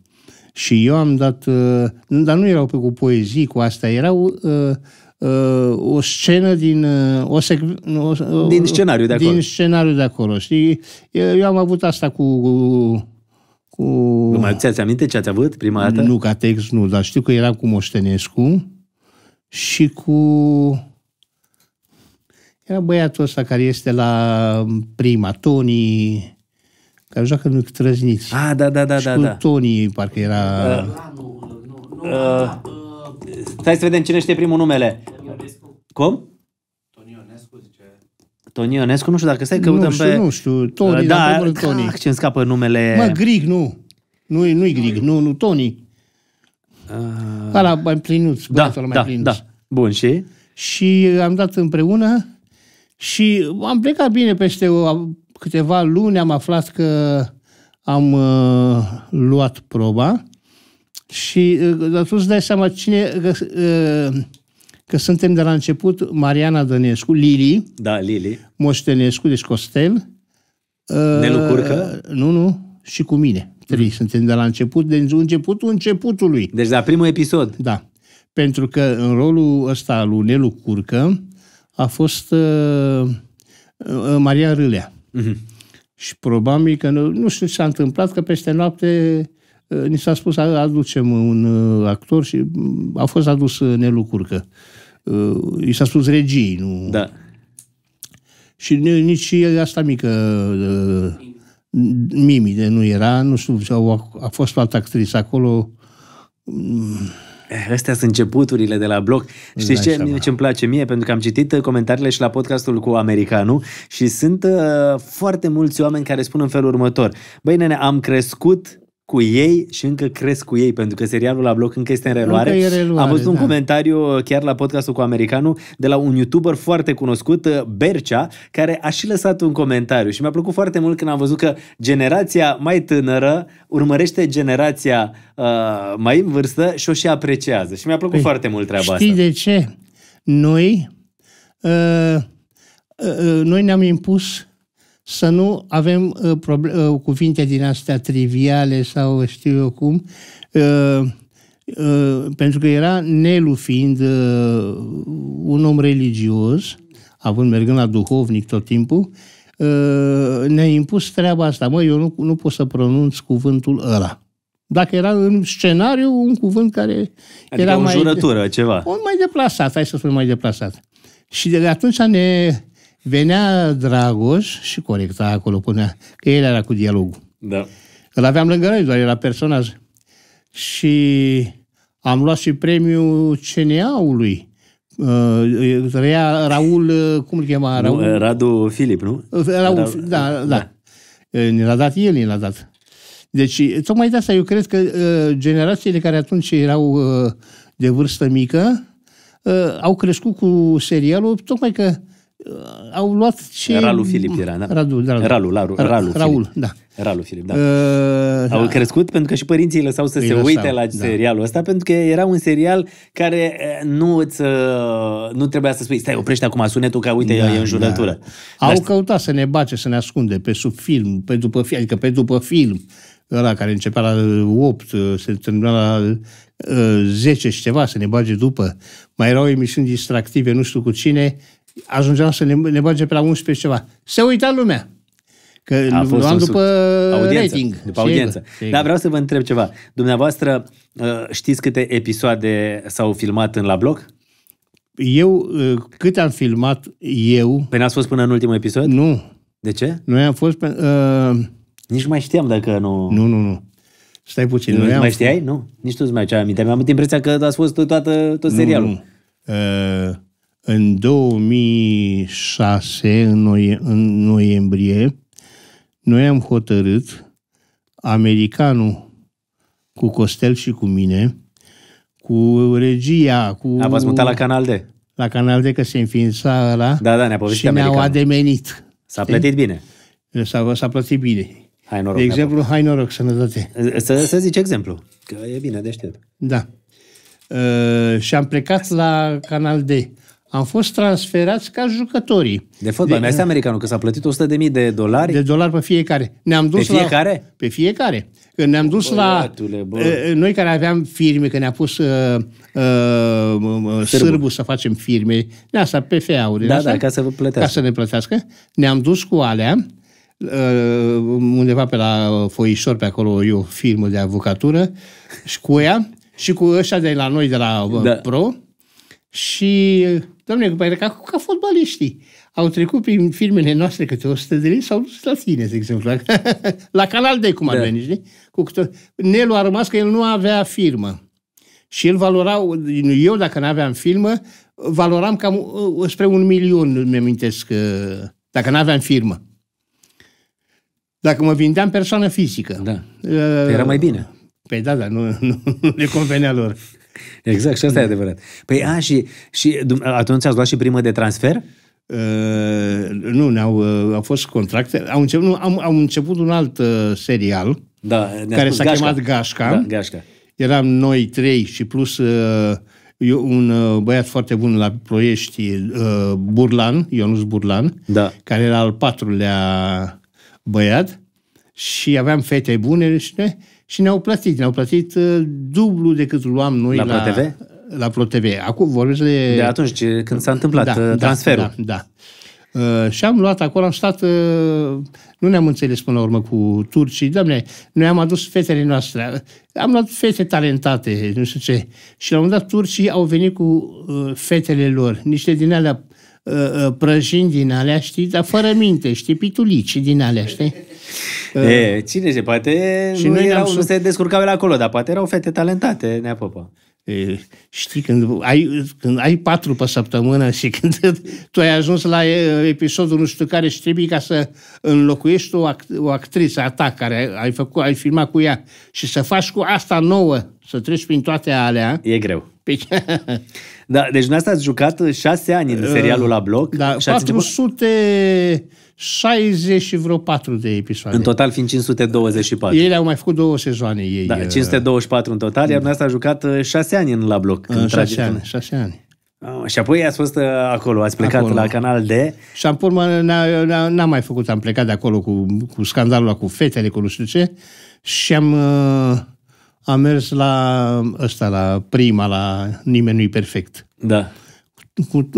B: Și eu am dat, uh, dar nu erau pe cu poezii, cu asta, erau uh, uh, o scenă din o sec- o, din scenariu de acolo. Din scenariu de acolo. Și eu am avut asta cu cu Nu mai ți-ați aminte ce ați avut prima dată? Nu ca text, nu, dar știu că era cu Moștenescu și cu era băiatul ăsta care este la prima, Tony care joacă în Trăzniți. Ah, da, da, da, și da. Cu da. Tony, parcă era... Uh,
A: uh, uh, stai să vedem cine știe primul numele. Ionescu. Cum? Tony Ionescu, zice. Tony Ionescu, nu știu dacă stai căutăm nu știu, pe... Nu știu, Tony, uh, da, da, Tony. Da, ah, ce mi scapă numele... Mă,
B: Grig, nu. Nu, nu-i Grig, nu, nu, Tony. Uh... Ala mai plinuț. Da, mai da, plinuț. da. Bun, și? Și am dat împreună și am plecat bine peste o câteva luni am aflat că am uh, luat proba și uh, atunci îți dai seama cine, că, uh, că suntem de la început Mariana Dănescu, Lili,
A: da, Lili.
B: Moștenescu, deci Costel, uh, Nelu Curcă? Nu, nu, și cu mine. Trei mm. suntem de la început, de începutul începutului. Deci la primul episod. Da. Pentru că în rolul ăsta lui Nelu Curcă a fost uh, uh Maria Râlea. Mm-hmm. Și probabil că nu, nu știu ce s-a întâmplat, că peste noapte uh, ni s-a spus aducem un uh, actor și mm, a fost adus uh, nelucurcă. I s-a spus regii, nu... Da. Și nici asta mică Mimi de nu era, nu știu, a fost toată altă actriță acolo mm,
A: Eh, astea sunt începuturile de la blog. Știi ce mi ce-mi place mie? Pentru că am citit uh, comentariile și la podcastul cu americanul și sunt uh, foarte mulți oameni care spun în felul următor. Băi, nene, am crescut cu ei și încă cresc cu ei, pentru că serialul la bloc încă este în reluare. Încă e reluare Am văzut da. un comentariu chiar la podcastul cu americanul de la un youtuber foarte cunoscut, uh, Bercea, care a și lăsat un comentariu și mi-a plăcut foarte mult când am văzut că generația mai tânără urmărește generația uh, mai în vârstă și o și apreciază. Și mi-a plăcut păi, foarte mult treaba știi asta. Știi
B: de ce? Noi, uh, uh, uh noi ne-am impus să nu avem uh, proble- uh, cuvinte din astea triviale sau știu eu cum, uh, uh, pentru că era Nelu fiind uh, un om religios, având mergând la duhovnic tot timpul, uh, ne-a impus treaba asta. Măi, eu nu, nu pot să pronunț cuvântul ăla. Dacă era în scenariu un cuvânt care adică
A: era o mai... jurătură, ceva. Un mai
B: deplasat, hai să spun mai deplasat. Și de atunci ne, venea Dragoș și corecta acolo, punea, că el era cu dialogul. Da. Îl aveam lângă noi, doar era personaj. Și am luat și premiul CNA-ului. Uh, rea Raul, uh, cum îl chema? Raul? Nu,
A: Radu Filip, nu? Raul, Raul
B: da, da. da. Uh, ne l-a dat el, ne l-a dat. Deci, tocmai de asta eu cred că uh, generațiile care atunci erau uh, de vârstă mică uh, au crescut cu serialul, tocmai că uh, Uh, au luat ce... Ralu Filip era, da? Radu, da, Ralu, da. Ralu, Laru, Ralu, Raul, Filip.
A: da. Ralu Filip, da. Uh, au da. crescut pentru că și părinții îi lăsau să îi se lăsau, uite la da. serialul ăsta, pentru că era un serial care uh, nu îți, uh, nu trebuia să spui, stai, oprește acum sunetul, că uite, da, e în jurătură. Da. da au Dar... căutat
B: să ne bace, să ne ascunde pe sub film, pe după film, adică pe după film, ăla care începea la 8, se termina la 10 și ceva, să ne bage după. Mai erau emisiuni distractive, nu știu cu cine, ajungeam să ne, ne bage pe la 11 ceva. Se uita lumea.
A: Că a fost luam după
B: audiență, rating. După sigur, audiență. Sigur. Dar vreau
A: să vă întreb ceva. Dumneavoastră uh, știți câte episoade s-au filmat în la bloc? Eu, uh, câte am filmat eu... Păi n-ați fost până în ultimul episod? Nu. De ce?
B: Noi am fost... Pe, uh... Nici mai știam dacă nu... Nu, nu, nu.
A: Stai puțin. Nu, nu mai știai? Nu. Nici tu îți mai aminte. Mi-am avut impresia că ați fost toată, tot serialul. Nu,
B: nu. Uh în 2006, în, noie, în noiembrie, noi am hotărât, americanul cu Costel și cu mine, cu regia, cu... A, v-ați mutat la Canal D. La Canal D, că se înființa ăla. Da, da, ne-a povestit Și ne-au ademenit. S-a plătit
A: bine. S-a, s-a plătit bine. Hai noroc. De exemplu,
B: hai noroc, sănătate. Să, să zici exemplu, că
A: e bine, deștept.
B: Da. Uh, și am plecat la Canal D am fost transferați ca jucătorii. De fotbal, mi-a americanul că s-a plătit 100.000 de dolari? De dolari pe fiecare. Ne-am dus pe fiecare? La, pe fiecare. Când ne-am dus bă, la... Eh, bă. Eh, noi care aveam firme, că ne-a pus uh, eh, uh, sârbul să facem firme, de asta, pe uri Da, da, ca să
A: vă plătească. Ca să ne
B: plătească. Ne-am dus cu alea, uh, undeva pe la Foișor, pe acolo eu firmă de avocatură, și cu ea, și cu ăștia de la noi, de la da. Pro, și Doamne, păi dacă acum ca fotbaliștii au trecut prin firmele noastre câte 100 de lei, s-au dus la tine, de exemplu, la, la Canal de cum ar da. veni, știi? Cu câte... Nelu a rămas că el nu avea firmă. Și el valora, eu dacă nu aveam firmă, valoram cam uh, spre un milion, îmi amintesc, uh, dacă nu aveam firmă. Dacă mă vindeam persoană fizică. Da. Uh, Era mai bine.
A: Păi da, da, nu, nu, nu le convenea lor. Exact, și asta e mm. adevărat. Păi a, și, și atunci ați luat și primă de transfer? Uh, nu, ne-au, uh,
B: au fost contracte. Au început, nu, am, am început un alt uh, serial
A: da, care s-a Gașca. chemat Gașca. Da, Gașca.
B: Eram noi trei și plus uh, eu, un uh, băiat foarte bun la proiești, uh, Burlan, Ionuț Burlan, da. care era al patrulea băiat și aveam fete bune și ne, și ne-au plătit. Ne-au plătit uh, dublu decât luam noi la... La TV. La TV. Acum vorbesc
A: de... De atunci, când s-a întâmplat da, uh, da transferul. Da,
B: da. da. Uh, și am luat acolo, am stat, uh, nu ne-am înțeles până la urmă cu turcii, doamne, noi am adus fetele noastre, am luat fete talentate, nu știu ce, și la un dat turcii au venit cu uh, fetele lor, niște din alea uh, prăjind din alea, știi, dar fără minte, știi, pitulici din alea, știi?
A: Da. E, cine se poate și nu, noi erau, nu se descurcau la acolo, dar poate erau fete talentate, nea E,
B: știi, când ai, când ai patru pe săptămână și când tu ai ajuns la episodul nu știu care și trebuie ca să înlocuiești o, act- o actriță a ta care ai, făcut, ai filmat cu ea și să faci cu asta nouă, să treci prin toate alea. E greu. Pe... Păi da, deci
A: dumneavoastră ați jucat șase ani în serialul uh, la bloc. Da, și 400... Ați început
B: 60 și vreo 4 de episoade. În
A: total fiind 524. Ei au mai făcut două sezoane ei. Da, 524 uh, în total, iar dumneavoastră a jucat 6 uh, ani în la bloc. 6 uh, ani, 6 ani. Oh, și apoi ați fost acolo, ați plecat acolo. la canal de...
B: Și am urmă n-am mai făcut, am plecat de acolo cu, cu scandalul cu fetele, cu nu știu ce, și am, am mers la ăsta, la prima, la Nimeni nu-i perfect. Da cu,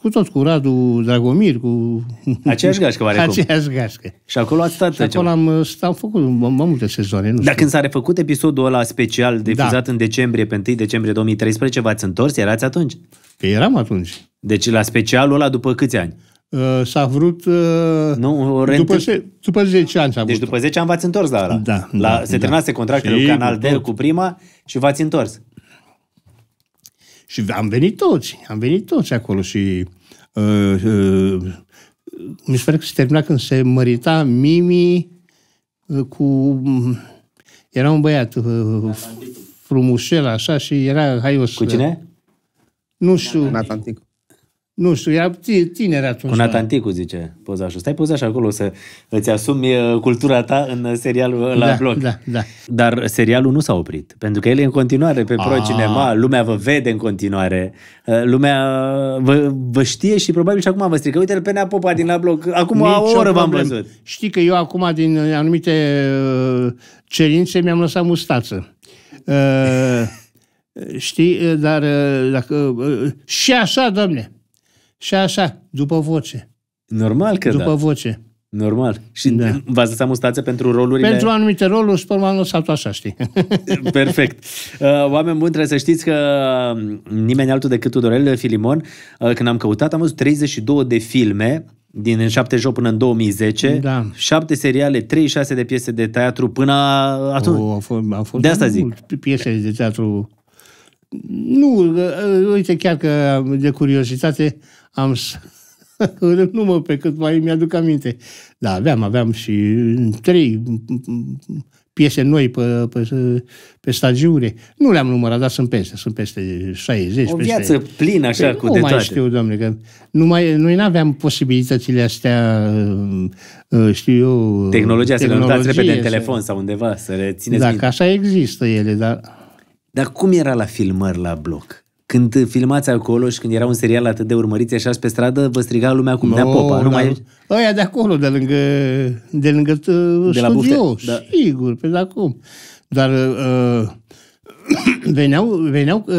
B: cu toți, cu Radu Dragomir, cu... Aceeași gașcă, oarecum. Aceeași
A: gașcă. Și acolo ați stat. Și acolo
B: am, am făcut mai multe sezoane. Nu Dar știu. când s-a
A: refăcut episodul ăla special, difuzat da. în decembrie, pe 1 decembrie 2013, v-ați întors? Erați atunci? Pe păi eram atunci. Deci la specialul ăla după câți ani?
B: Uh, s-a vrut uh,
A: nu, rent... după, se, după 10 ani s-a deci vrut. Deci după 10 ani v-ați întors la ăla. Da, la, da, se da. terminase contractul și... cu Canal D, cu prima și v-ați întors. Și am venit
B: toți, am venit toți acolo și uh, uh, mi se pare că se termina când se mărita Mimi uh, cu... Era un băiat uh, frumușel așa și era haios. Cu cine? Nu știu. Nathan Ticu nu știu, era tineri atunci. Cu Natanticu,
A: zice pozașul. Stai pozaș acolo să îți asumi uh, cultura ta în serialul uh, la da, bloc. Da, da. Dar serialul nu s-a oprit, pentru că el e în continuare pe Pro ah. Cinema, lumea vă vede în continuare, uh, lumea vă, vă știe și probabil și acum vă strică. Uite-l pe Nea Popa din la bloc, acum Nici o oră v-am văzut.
B: Știi că eu acum din anumite cerințe mi-am lăsat mustață. știi, dar dacă... Și așa, domne, și așa, după voce.
A: Normal că După da. voce. Normal. Și da. v-ați dat mustață pentru rolurile... Pentru
B: anumite roluri și până la așa,
A: știi. Perfect. Uh, oameni buni, trebuie să știți că mm, nimeni altul decât Tudorel Filimon, uh, când am căutat, am văzut 32 de filme din 78 până în 2010, da. 7 seriale, 36 de piese de teatru până atunci. O, a
B: fost, a fost de asta zic. Piese de teatru... Nu, uh, uite chiar că de curiozitate am să nu mă pe cât mai mi-aduc aminte. Da, aveam, aveam și trei piese noi pe, pe, pe stagiure. Nu le-am numărat, dar sunt peste, sunt peste 60. O viață peste... plină așa păi, cu nu de mai toate. știu, domnule, că nu mai, noi nu aveam posibilitățile astea,
A: uh, uh, știu eu... Tehnologia, să le notați repede în telefon să... sau undeva, să le țineți Dacă minte. așa există ele, dar... Dar cum era la filmări la bloc? când filmați acolo și când era un serial atât de urmăriți așa pe stradă, vă striga lumea cum no, Nea Popa. Nu mai... Aia de
B: acolo, de lângă, de lângă uh, de studio, la bufte, da. sigur, pe de acum. Dar uh, veneau, veneau uh,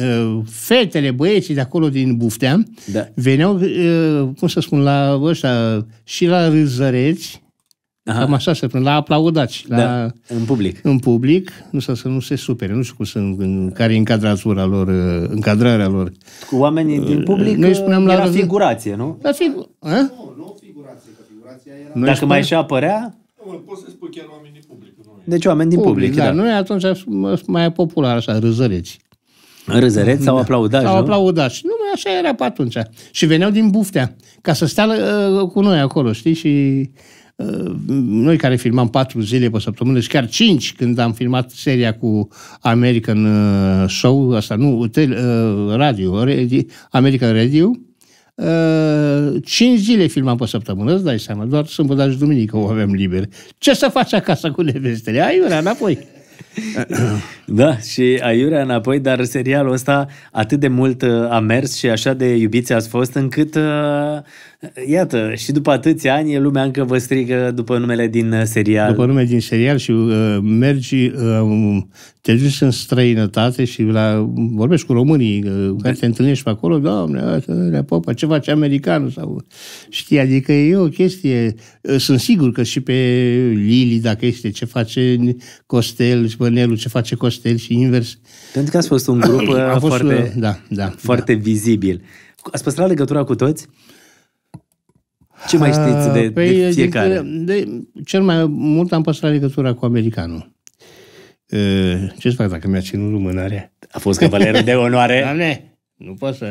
B: uh, fetele, băieții de acolo din Buftea, da. veneau, uh, cum să spun, la ăsta, și la râzăreți, Aha. Cam așa se pune, la aplaudați. Da, la, în public. În public, nu să, să nu se supere, nu știu cum sunt, în, care e încadratura lor, uh, încadrarea lor.
A: Cu oamenii din uh, public Noi spuneam era la figurație, nu? La figu... Nu, nu figurație, că figurația era... Noi Dacă spune... mai și apărea... Nu, poți să spui chiar oameni din public. Nu Deci oameni din public, public da.
B: da. e atunci mai popular așa, râzăreți.
A: Râzăreți sau da. aplaudași, Sau
B: Aplaudați, Nu, mai așa era pe atunci. Și veneau din buftea, ca să stea uh, cu noi acolo, știi? Și Uh, noi care filmam patru zile pe săptămână și chiar cinci când am filmat seria cu American uh, Show, asta nu, tel, uh, radio, American Radio, cinci zile filmam pe săptămână, îți dai seama, doar sâmbătă și duminică o avem liber. Ce să faci acasă cu nevestele? Ai ura înapoi!
A: da, și aiurea înapoi, dar serialul ăsta atât de mult a mers și așa de iubiți ați fost încât Iată, și după atâția ani, lumea încă vă strigă după numele din uh, serial. După
B: nume din serial și uh, mergi, uh, te duci în străinătate și la, vorbești cu românii, uh, care te întâlnești pe acolo, doamne, le popa, ce face americanul? Sau, știi, adică e o chestie, uh, sunt sigur că și pe Lili, dacă este ce face Costel, pe ce face Costel și invers. Pentru că a fost un grup a uh, fost, foarte,
A: da, da, foarte da. vizibil. Ați păstrat legătura cu toți? Ce mai știți de, păi, de fiecare?
B: De, de, cel mai mult am păstrat legătura cu americanul. Ce să fac dacă mi-a ținut lumânarea? A fost cavalerul de onoare? Doamne, nu pot să...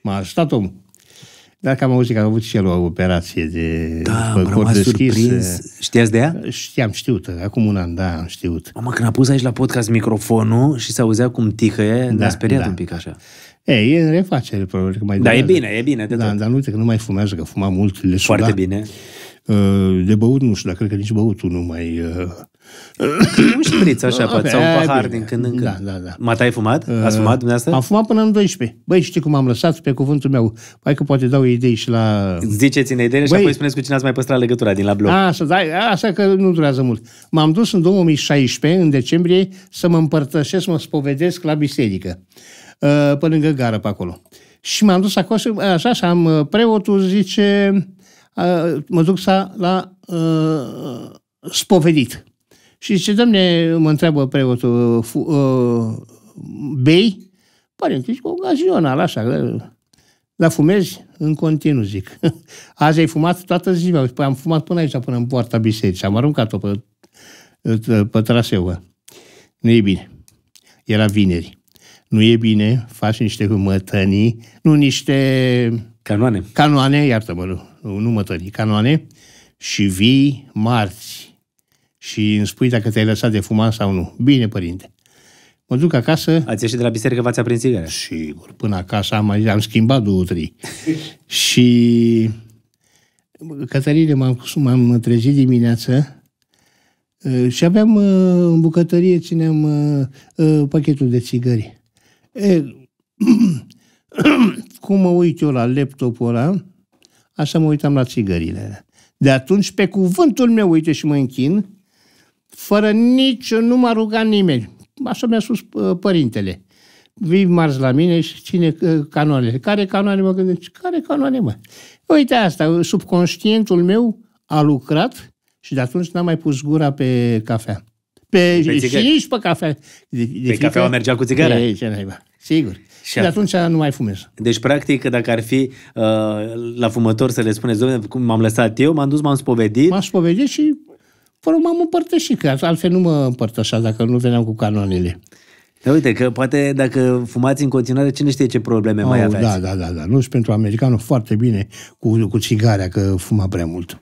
B: M-a ajutat omul. Dacă am auzit că a avut și el o operație de
A: da, cor deschis. Surprins. Știați de ea? Știam, știut. Acum un an, da, am știut. Mamă, când a pus aici la podcast microfonul și s auzea cum ticăie, da, ne-a speriat da. un pic așa.
B: Ei, e în refacere, probabil că mai Da, durează. e bine,
A: e bine. De da, tot. dar nu uite că nu mai fumează, că fuma mult, le suda. Foarte bine.
B: Uh, de băut nu știu, dar cred că nici băutul nu mai... Un uh, șpriț așa, no, poate, sau un pahar din când
A: în când. Da, da, da. Ma ai fumat? Ați uh, fumat dumneavoastră? Am
B: fumat până în 12. Băi, știi cum am lăsat pe cuvântul meu? Hai că poate dau idei și la... Ziceți-ne
A: idei și apoi spuneți cu cine ați mai păstrat legătura din la blog. Așa,
B: da, așa că nu durează mult. M-am dus în 2016, în decembrie, să mă împărtășesc, mă spovedesc la biserică. Uh, pe lângă gară pe acolo. Și m-am dus acolo și uh, așa, și am uh, preotul zice, mă duc să la uh, spovedit. Și zice, domne, mă întreabă preotul, uh, bei? Părinte, zic, ocazional, așa, la fumezi? În continuu, zic. Azi ai fumat toată ziua. Păi am fumat până aici, până în poarta bisericii. Am aruncat-o pe, pe traseu. Nu e bine. Era vineri nu e bine, faci niște mătănii, nu niște... Canoane. Canoane, iartă-mă, nu, nu mătănii, canoane și vii marți și îmi spui dacă te-ai lăsat de fumat sau nu. Bine, părinte. Mă duc acasă... Ați ieșit de la biserică, v-ați aprins țigara. Sigur, până acasă am, am schimbat două, trei. și... Cătăline, m-am, m-am trezit dimineață uh, și aveam uh, în bucătărie, țineam uh, pachetul de țigări. E, cum mă uit eu la laptopul ăla, așa mă uitam la țigările. De atunci, pe cuvântul meu, uite și mă închin, fără nici, nu m-a rugat nimeni. Așa mi-a spus părintele. Vii marți la mine și ține ă, canoanele. Care canoane mă gândesc? Care canoane mă? Uite asta, subconștientul meu a lucrat și de atunci n-am mai pus gura pe cafea. Pe, pe și nici pe cafea.
A: De, de pe cafea mergea cu țigara? ei ce naiba. Sigur. Și de atunci
B: nu mai fumez.
A: Deci, practic, dacă ar fi uh, la fumător să le spuneți, domnule, cum m-am lăsat eu, m-am dus, m-am spovedit. M-am spovedit și fără m-am împărtășit, că altfel nu mă împărtășa dacă nu veneam cu canonele. Da, uite, că poate dacă fumați în continuare, cine știe ce probleme oh, mai aveți. Da, da,
B: da, da. Nu și pentru americanul foarte bine cu, cu țigarea, că fuma prea mult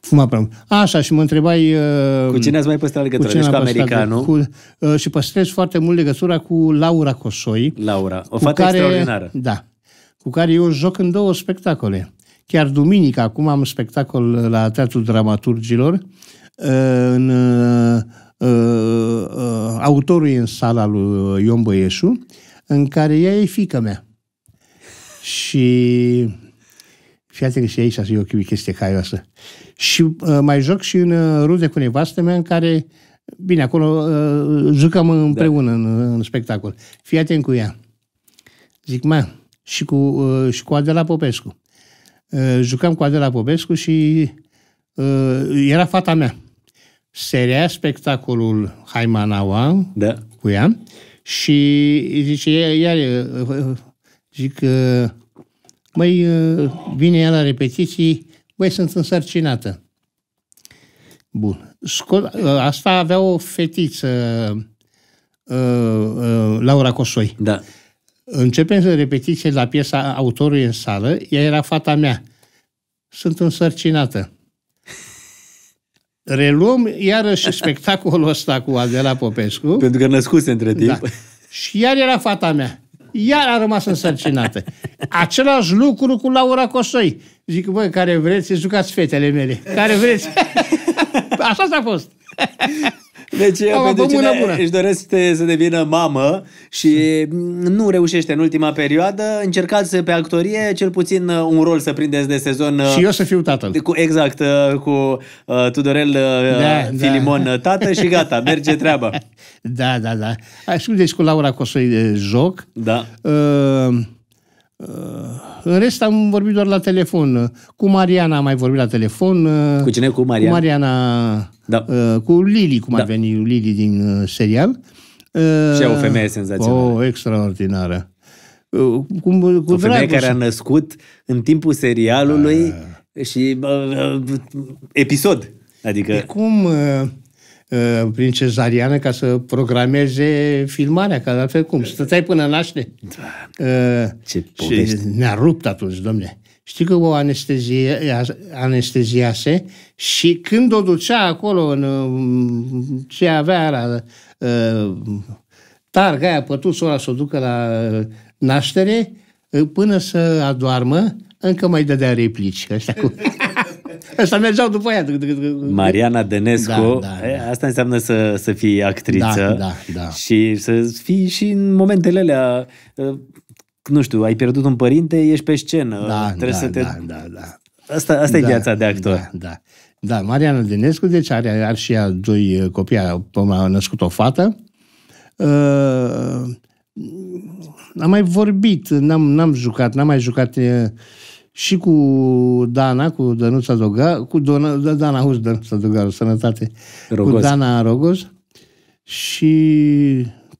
B: fuma prea mult. Așa, și mă întrebai... Uh, cu cine ați mai păstrat legătura? Cu cine deci cu americanul? Cu, uh, și păstrez foarte mult legătura cu Laura Cosoi. Laura, o fată care, extraordinară. Da, cu care eu joc în două spectacole. Chiar duminică, acum am spectacol la Teatrul Dramaturgilor, uh, în... Uh, Uh, uh, autorul e în sala lui uh, Ion Băieșu, în care ea e fică mea. Și Fiate că și aici e o chestie haioasă. Și uh, mai joc și în uh, ruze cu nevastă mea în care, bine, acolo uh, jucăm da. împreună da. în, uh, în spectacol. Fii atent cu ea. Zic, mă, și cu, uh, și cu Adela Popescu. Uh, jucam cu Adela Popescu și uh, era fata mea. Seria spectacolul Haimanawa da. cu ea și zice, iar, uh, uh, zic, uh, Măi, uh, vine ea la repetiții, băi, sunt însărcinată. Bun. Scol- uh, asta avea o fetiță, uh, Laura Cosoi. Da. Începem să repetiție la piesa autorului în sală, ea era fata mea. Sunt însărcinată. Reluăm iarăși spectacolul ăsta cu Adela
A: Popescu. Pentru că născuse între timp. Da.
B: Și iar era fata mea iar a rămas însărcinată. Același lucru cu Laura Cosoi. Zic, voi care vreți, jucați fetele mele. Care
A: vreți.
B: Așa s-a fost.
A: Deci, Mama, pentru cine bună. își dorește să devină mamă și mm, nu reușește în ultima perioadă, încercați pe actorie cel puțin uh, un rol să prindeți de sezon. Uh, și eu să fiu tatăl. Cu, exact, uh, cu uh, Tudorel uh, da, da. Filimon da. tată și gata, merge treaba.
B: Da, da, da. Așa, deci cu Laura Cosoi joc. Da. Uh, în rest am vorbit doar la telefon. Cu Mariana am mai vorbit la telefon. Cu cine? Cu Mariana? Cu Mariana, da. Uh, cu Lili, cum da. a venit Lili din uh, serial. Uh, și o femeie senzațională. O, extraordinară. Cum, cu o femeie care a
A: născut în timpul serialului a... și a, a, episod. Adică... E păi
B: cum... Uh, prin cezariană ca să programeze filmarea, ca de altfel cum. Stăteai până naște. Da. Uh, ce și ne-a rupt atunci, domne. Știi că o anestezie, anesteziase și când o ducea acolo în uh, ce avea era, targa aia, pătuțul ăla să o ducă la naștere, până să adoarmă, încă mai dădea replici. Așa cum.
A: Ăștia mergeau după ea. Mariana Denescu, da, da, da. asta înseamnă să, să fii actriță da, da, da. și să fii și în momentele alea nu știu, ai pierdut un părinte, ești pe scenă. Da, trebuie da, să te... da, da, da. Asta, asta da, e viața de da, actor. Da,
B: da. da Mariana Denescu deci are, are și ea doi copii, a născut o fată. Uh, am mai vorbit, n-am, n-am jucat, n-am mai jucat uh, și cu Dana, cu Dănuța Doga, cu Dona, da, Dana Hus, Dănuța Doga, sănătate, Rogoz. cu Dana Rogos și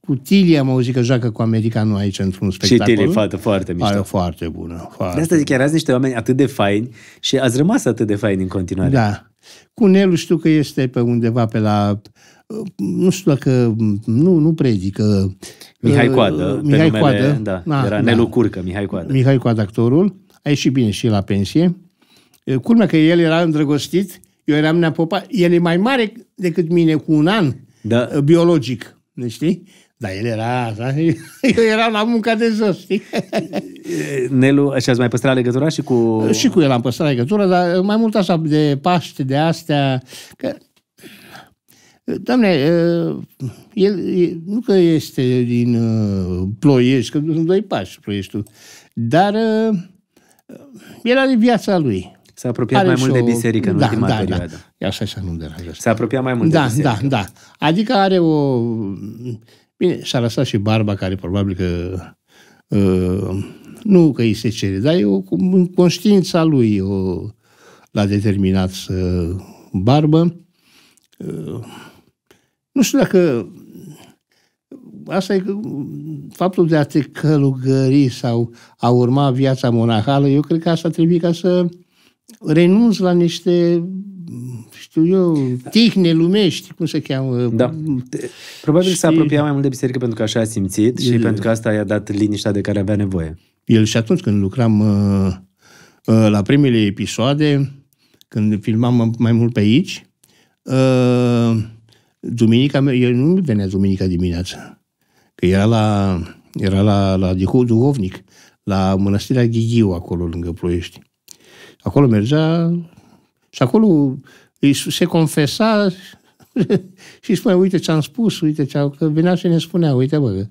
B: cu Tilia am auzit că joacă cu americanul aici într-un spectacol. Și Tilia, fată foarte mișto. Aia,
A: foarte bună. Foarte. De asta zic, erați niște oameni atât de faini și ați rămas atât de faini în continuare. Da.
B: Cu Nelu știu că este pe undeva pe la nu știu dacă, nu, nu predică.
A: Mihai Coadă, uh, Mihai pe numele, Coadă, da, da, era da. Nelu Curcă, Mihai Coadă.
B: Mihai Coadă, actorul a ieșit bine și la pensie. Culmea că el era îndrăgostit, eu eram neapopat. El e mai mare decât mine cu un an, da. biologic, știi? Dar el era așa, eu eram la munca de jos, știi?
A: Nelu, așa ați mai păstrat legătura și cu... Și
B: cu el am păstrat legătura, dar mai mult așa de paște, de astea, că... Doamne, el nu că este din uh, Ploiești, că sunt doi pași Ploieștiul, dar uh, era de viața lui. S-a apropiat are mai mult o... de biserică în da, ultima da, da. perioadă.
A: Da. Așa nu deranjează. S-a apropiat mai mult da, de biserică. Da,
B: da, da. Adică are o... Bine, și-a lăsat și barba care probabil că... Uh, nu că îi se cere, dar e o, conștiința lui o, l-a determinat să barbă. Uh, nu știu dacă asta e mm, faptul de a te călugări sau a urma viața monahală, eu cred că asta trebuie ca să renunți la niște știu eu, tihne lumești, cum se cheamă. Da.
A: Probabil și... s-a apropiat mai mult de biserică pentru că așa a simțit și El... pentru că asta i-a dat liniștea de care avea nevoie.
B: El și atunci când lucram uh, uh, la primele episoade, când filmam mai mult pe aici, uh, duminica, el nu venea duminica dimineața. Că era la, era la, la duhovnic, la mănăstirea Ghigiu, acolo, lângă Ploiești. Acolo mergea și acolo se confesa și spunea, uite ce am spus, uite ce Că venea și ne spunea, uite bă,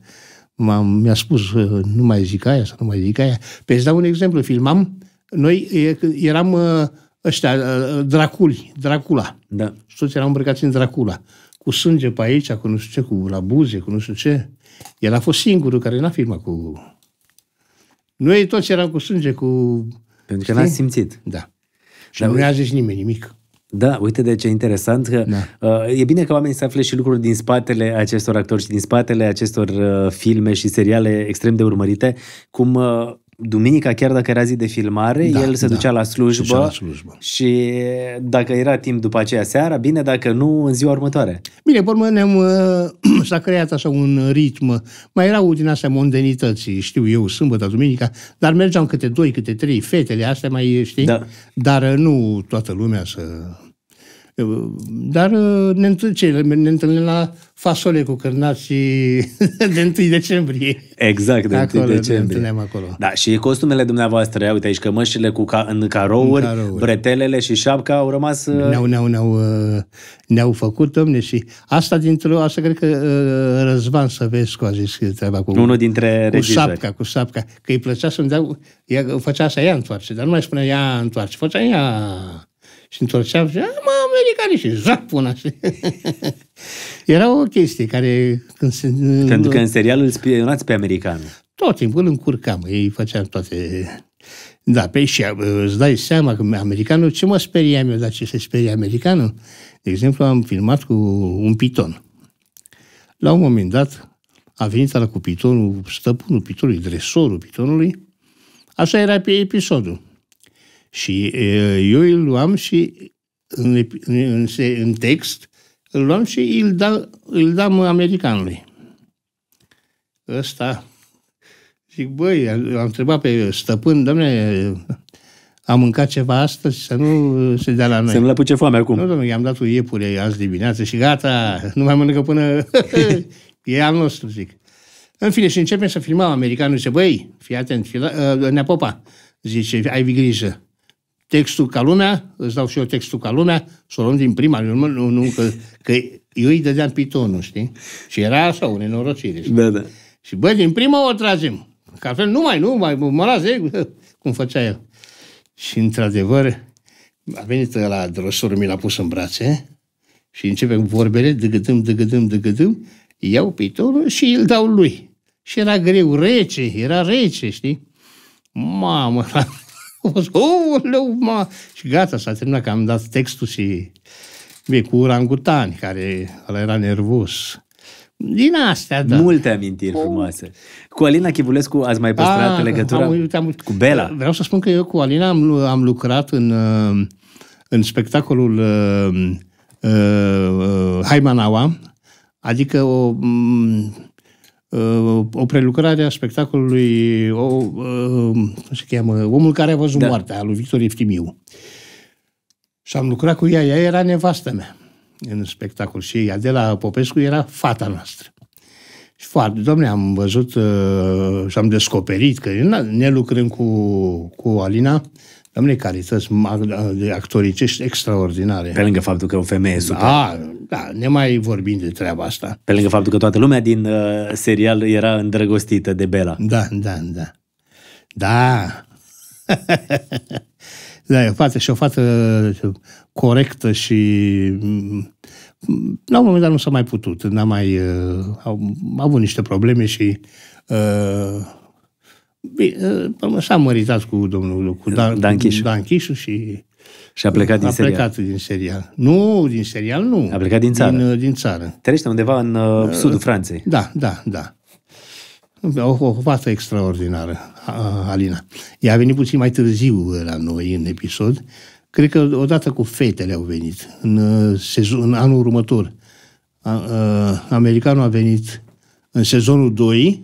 B: m-am, mi-a spus, nu mai zic aia sau nu mai zic aia. Pe păi îți dau un exemplu, filmam, noi eram ă, ăștia, ă, draculi, Dracula. Da. Și toți eram îmbrăcați în Dracula. Cu sânge pe aici, cu nu știu ce, cu la buze, cu nu știu ce. El a fost singurul care n-a filmat cu... Noi toți eram cu sânge, cu... Pentru că n-a simțit. Da. da și Dar nu ne-a zis nimeni
A: nimic. Da, uite de ce interesant că da. uh, e bine că oamenii să afle și lucruri din spatele acestor actori și din spatele acestor uh, filme și seriale extrem de urmărite, cum uh, duminica, chiar dacă era zi de filmare, da, el se da, ducea la slujbă, la slujbă și dacă era timp după aceea seara, bine, dacă nu, în ziua următoare.
B: Bine, pe urmă ne-am, uh, s-a creat așa un ritm. Mai erau din astea mondenității, știu eu, sâmbătă, duminica, dar mergeam câte doi, câte trei, fetele astea mai, știi? Da. Dar nu toată lumea să Ehm, dar uh, ne întâlnim, ne întâlnim la fasole cu cărnații de 1 decembrie. Exact, de acolo, 1 decembrie. Ne acolo.
A: Da, și costumele dumneavoastră, ia uite aici, cămășile cu ca, în, carouri, în carouri, bretelele și șapca au rămas... Uh, ne-au, ne-au,
B: ne-au, uh, ne-au făcut, domne, și asta dintr-o, asta cred că Răzvan Săvescu a zis treaba cu... Unul
A: dintre Cu regizori. cu
B: șapca, că îi plăcea să-mi dea... ea, făcea să ea întoarce, dar nu mai spunea ea întoarce, făcea ea și
A: întorceam și am
B: ah, americani și zac pun așa. Era o chestie care... Când se, Pentru că în
A: serial îl spionați pe american.
B: Tot timpul îl încurcam, ei făceam toate... Da, pe și uh, îți dai seama că americanul, ce mă speriam eu, dar ce se sperie americanul? De exemplu, am filmat cu un piton. La un moment dat, a venit la cu pitonul, stăpânul pitonului, dresorul pitonului. Așa era pe episodul. Și eu îl luam și în, în, în text, îl luam și îl, da, îl dam americanului. Ăsta. Zic, băi, am întrebat pe stăpân, domne, am mâncat ceva astăzi să nu se dea la noi. Să nu le puce foame acum. Nu, domnule, i-am dat o iepure azi dimineață și gata, nu mai mănâncă până... e al nostru, zic. În fine, și începem să filmăm americanul, zice, băi, fii atent, fila, uh, neapopa, zice, ai grijă textul ca lumea, îți dau și eu textul ca lumea, să o luăm din prima, nu, nu, nu că, că eu îi dădeam pitonul, știi? Și era așa, o nenorocire. Da, da. Și băi, din prima o tragem. Că altfel nu mai, nu mai, mă las, e, cum făcea el. Și într-adevăr, a venit la drosor, mi l-a pus în brațe și începe cu vorbele, dăgădâm, dăgădâm, dăgădâm, iau pitonul și îl dau lui. Și era greu, rece, era rece, știi? Mamă, O, leu, ma! Și gata, s-a terminat că am dat textul și e cu orangutani, care ăla era nervos.
A: Din astea, da. Multe amintiri o... Oh. frumoase. Cu Alina Chivulescu ați mai păstrat A, ah, legătura? Am, uite, am, cu Bela.
B: Vreau să spun că eu cu Alina am, am lucrat în, uh, în spectacolul uh, uh, uh Haimanawa, adică o... Um, Uh, o prelucrare a spectacolului o, uh, cum se cheamă, Omul care a văzut da. moartea, lui Victor Eftimiu. Și am lucrat cu ea, ea era nevastă mea în spectacol și ea de la Popescu era fata noastră. Și foarte, domne, am văzut uh, și am descoperit că ne lucrând cu, cu Alina, Domne, calități de actoricești
A: extraordinare. Pe lângă faptul că o femeie e super. Da,
B: da, ne mai vorbim de treaba asta. Pe
A: lângă faptul că toată lumea din uh, serial era îndrăgostită de Bela.
B: Da, da, da. Da. da, e o fată și o fată corectă și mm, la un moment dat nu s-a mai putut. N-a mai, uh, au, au avut niște probleme și uh, Bine, s-a măritat cu domnul cu da, Dan, Dan, Chișu. Dan Chișu și...
A: Și a plecat din a serial. A plecat
B: din serial. Nu, din serial nu. A plecat din țară. Din, din țară. Trăiește undeva în uh, uh sudul Franței. Da, da, da. O, o fată extraordinară, Alina. Ea a venit puțin mai târziu uh, la noi în episod. Cred că odată cu fetele au venit, în, uh, sezon, în anul următor. A, a, americanul a venit în sezonul 2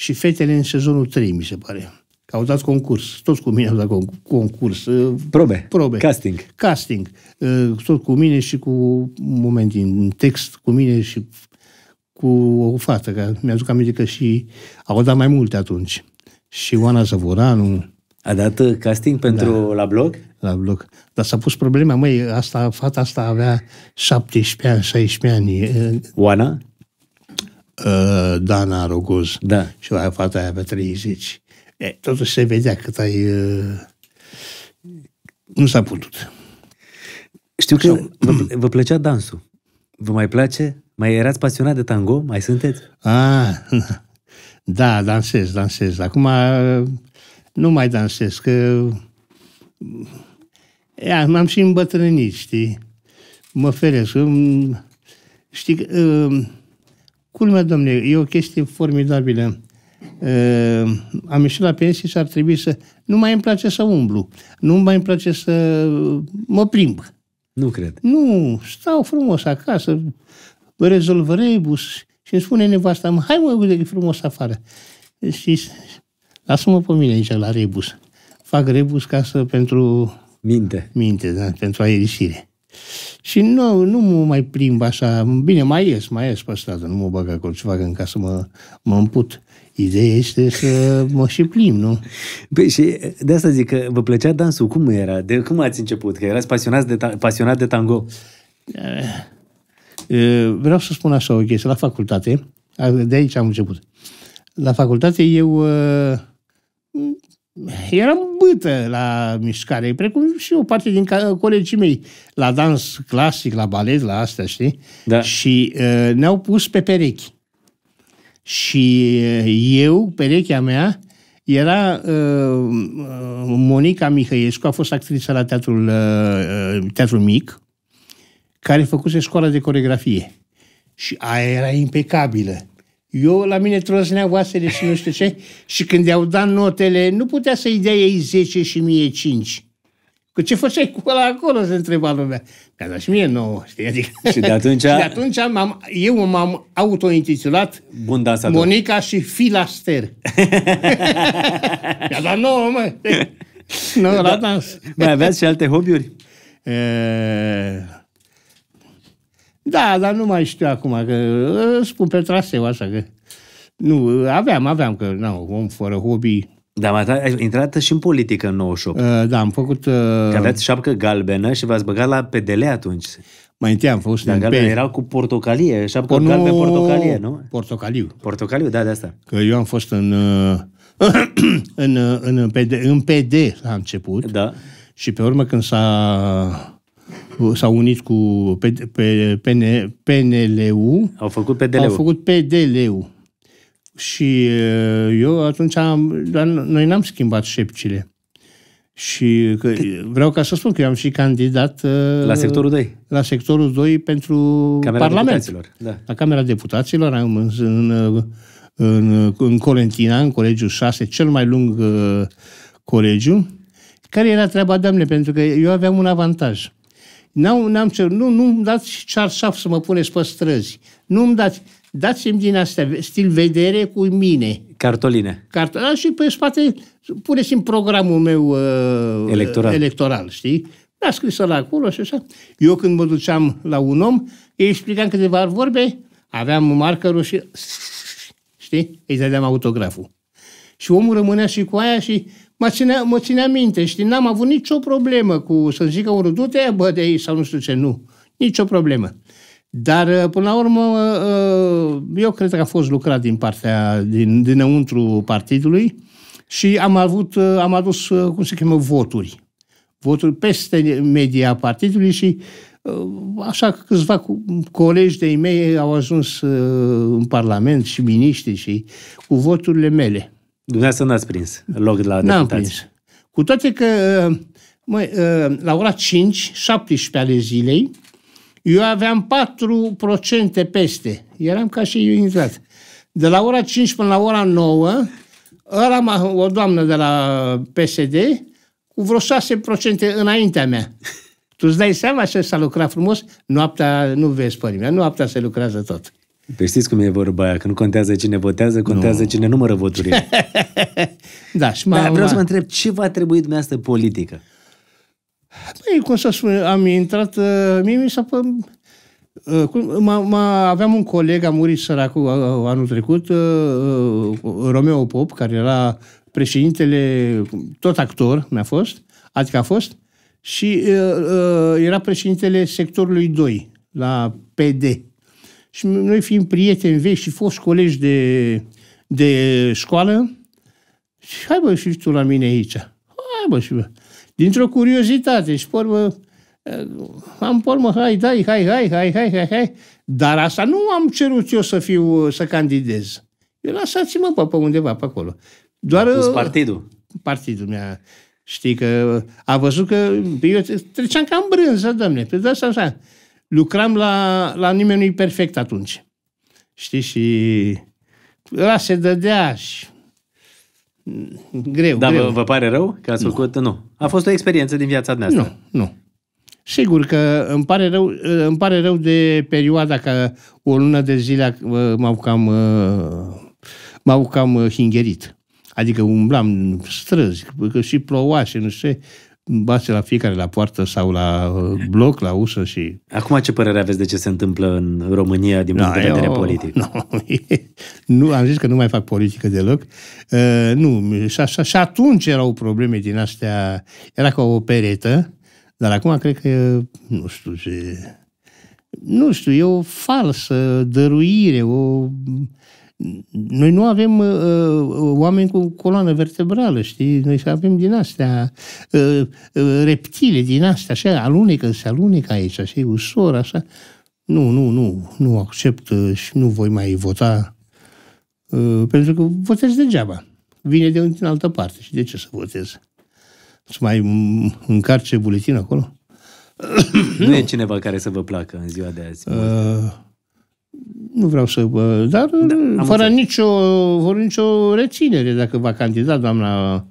B: și fetele în sezonul 3, mi se pare. au dat concurs. Toți cu mine au dat concurs. Uh, probe. Probe. Casting. Casting. Uh, Tot cu mine și cu un moment din text, cu mine și cu o fată, că mi-aduc aminte că și au dat mai multe atunci. Și Oana Zăvoranu. A dat uh, casting pentru da. la blog? La blog. Dar s-a pus problema, măi, asta, fata asta avea 17 ani, 16 ani. Oana? uh, Dana Rogoz da. și la fata aia pe 30. E, totuși
A: se vedea cât ai... Uh, nu s-a putut. Știu că vă, vă plăcea dansul. Vă mai place? Mai erați pasionat de tango? Mai sunteți? Ah, da, dansez, dansez. Acum uh,
B: nu mai dansez, că uh, Ia, m-am și îmbătrânit, știi? Mă feresc. Știi, că, uh, Culmea, domnule, e o chestie formidabilă. Uh, am ieșit la pensie și ar trebui să... Nu mai îmi place să umblu. Nu mai îmi place să mă plimb. Nu cred. Nu, stau frumos acasă, rezolv rebus și îmi spune nevasta, mă, hai mă, uite că frumos afară. Și lasă-mă pe mine aici la rebus. Fac rebus ca să pentru... Minte. Minte, da, pentru aerisire. Și nu, nu mă mai plimb așa. Bine, mai ies, mai ies pe stradă. Nu mă bag
A: acolo ceva în ca să mă, mă împut. Ideea este să mă și plim, nu? Păi și de asta zic că vă plăcea dansul. Cum era? De cum ați început? Că erați pasionat de, ta- pasionat de tango. Eh, eh, vreau să spun așa o chestie. La facultate,
B: de aici am început. La facultate eu eh, eram bâtă la mișcare, precum și o parte din colegii mei, la dans clasic, la balet, la astea, știi? Da. Și uh, ne-au pus pe perechi. Și uh, eu, perechea mea, era uh, Monica Mihăiescu, a fost actriță la teatrul, uh, teatrul Mic, care făcuse școala de coregrafie. Și aia era impecabilă. Eu, la mine trosnea oasele și nu știu ce. Și când i-au dat notele, nu putea să-i dea ei 10 și mie 5. Cu ce făceai cu ăla acolo, se întreba lumea. Mi-a dat și mie nouă, știi? Adică... Și de atunci... și de atunci m-am, eu m-am autointitulat Bun Monica și Filaster. Mi-a dat nouă, mă. Nu, da. la dans. Mai aveați și
A: alte hobby-uri?
B: Da, dar nu mai știu acum, că ă, spun pe traseu așa, că nu, aveam, aveam, că nu, om fără hobby. Dar ai
A: intrat și în politică în 98.
B: Uh, ă, da, am făcut... Uh...
A: Că aveați șapcă galbenă și v-ați băgat la PDL atunci. Mai întâi am fost da, în galben, era cu portocalie, șapcă păi nu... galbenă, portocalie, nu? Portocaliu. Portocaliu, da, de asta.
B: Că eu am fost în, în, în, în, PD, în PD la început. Da. Și pe urmă când s-a s-au unit cu pnl PNLU. Au făcut PDLU. Au făcut PDLU. Și uh, eu atunci am, dar noi n-am schimbat șepcile. Și că, vreau ca să spun că eu am și candidat uh, la sectorul 2. La sectorul 2 pentru Camera Parlament. Deputaților, da. La Camera Deputaților am în, în, în, în Colentina, în colegiul 6, cel mai lung uh, colegiu. Care era treaba, Doamne? Pentru că eu aveam un avantaj. N-am, n-am ce, nu, nu-mi dați cearșaf să mă puneți pe străzi. Nu-mi dați, dați-mi din astea, stil vedere cu mine.
A: Cartoline.
B: Cartoline. Da, și pe spate puneți în programul meu uh, electoral. electoral, știi? Da a scris la acolo și așa. Eu când mă duceam la un om, îi explicam câteva vorbe, aveam markerul și știi? Îi dădeam autograful. Și omul rămânea și cu aia și mă ține, mă ține minte, știi, n-am avut nicio problemă cu să zică unul, du-te, bă, de aici sau nu știu ce, nu, nicio problemă. Dar, uh, până la urmă, uh, eu cred că a fost lucrat din partea, din, dinăuntru partidului și am avut, uh, am adus, cum se cheamă, voturi. Voturi peste media partidului și așa că câțiva colegi de-ai mei au ajuns în Parlament și miniștri și cu voturile mele.
A: Dumneavoastră n-ați prins loc la N-am prins.
B: Cu toate că mă, ă, la ora 5, 17 ale zilei, eu aveam 4% peste. Eram ca și eu intrat. De la ora 5 până la ora 9, ăla, o doamnă de la PSD, cu vreo 6% înaintea mea. Tu îți dai seama ce s-a lucrat frumos? Noaptea nu vezi părimea, noaptea se lucrează tot.
A: Păi știți cum e vorba aia, că nu contează cine votează, contează nu. cine numără voturile. da, și mai Dar vreau să mă întreb, ce va trebui dumneavoastră politică?
B: Păi, cum să spun, am intrat, uh, mie mi s-a păr... Uh, m-a, m-a, aveam un coleg, a murit săracul uh, anul trecut, Romeo Pop, care era președintele, tot actor mi-a fost, adică a fost, și era președintele sectorului 2 la PD și noi fiind prieteni vechi și fost colegi de, de școală, și hai bă, și tu la mine aici. Hai bă, și bă. Dintr-o curiozitate și pormă, eh, am pormă, hai, dai, hai, hai, hai, hai, hai, hai. Dar asta nu am cerut eu să fiu, să candidez. Eu lasați mă pe, pe undeva, pe acolo. Doar... A eh, partidul. Partidul mi-a... Știi că a văzut că eu treceam ca în brânză, doamne. pe de asta așa lucram la, la nimeni nu perfect atunci. Știi? Și la se dădea și greu, Dar greu. Vă, vă
A: pare rău că ați nu. făcut? Nu. A fost o experiență din viața dumneavoastră. Nu, nu.
B: Sigur că îmi pare rău, îmi pare rău de perioada că o lună de zile uh, m-au cam, uh, m-au cam uh, hingerit. Adică umblam străzi, că și ploua și nu știu base la fiecare, la poartă sau la uh, bloc,
A: la ușă și... Acum ce părere aveți de ce se întâmplă în România din punct de da, vedere politic?
B: Nu, nu, am zis că nu mai fac politică deloc. Uh, nu, și, așa, și atunci erau probleme din astea, era ca o peretă, dar acum cred că, nu știu ce... Nu știu, e o falsă dăruire, o... Noi nu avem uh, uh, oameni cu coloană vertebrală, știi? Noi avem din astea uh, uh, reptile, din astea, așa, alunecă, se alunecă aici, așa, ușor, așa. Nu, nu, nu, nu accept uh, și nu voi mai vota uh, pentru că votez degeaba. Vine de în altă parte și de ce să votez? Să mai încarce buletin acolo?
A: nu, nu e cineva care să vă placă în ziua de azi. Uh,
B: nu vreau să... Dar da, fără, nicio, fără nicio reținere, dacă va candida doamna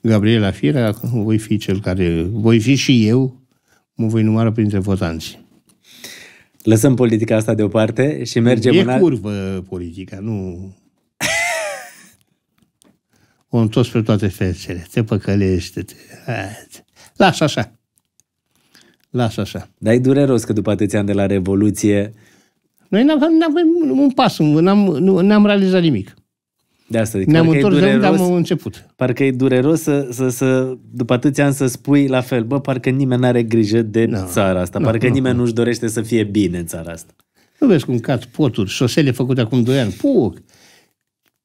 B: Gabriela Firea, voi fi cel care... Voi fi și eu, mă voi număra printre
A: votanți. Lăsăm politica asta deoparte și mergem e în... E
B: curvă politica, nu...
A: o întors pe toate fețele, te păcălește, te...
B: Lasă așa. Lasă așa.
A: Dar e dureros că după atâția ani de la Revoluție
B: noi nu am am un pas, n-am, nu, n-am realizat nimic.
A: De asta, adică Ne-am întors de unde am început. Parcă e dureros să, să, să, după atâția ani să spui la fel, bă, parcă nimeni nu are grijă de no, țara asta, no, parcă no, nimeni no. nu-și dorește să fie bine în țara asta.
B: Nu vezi cum cat poturi, șosele făcute acum 2 ani, puc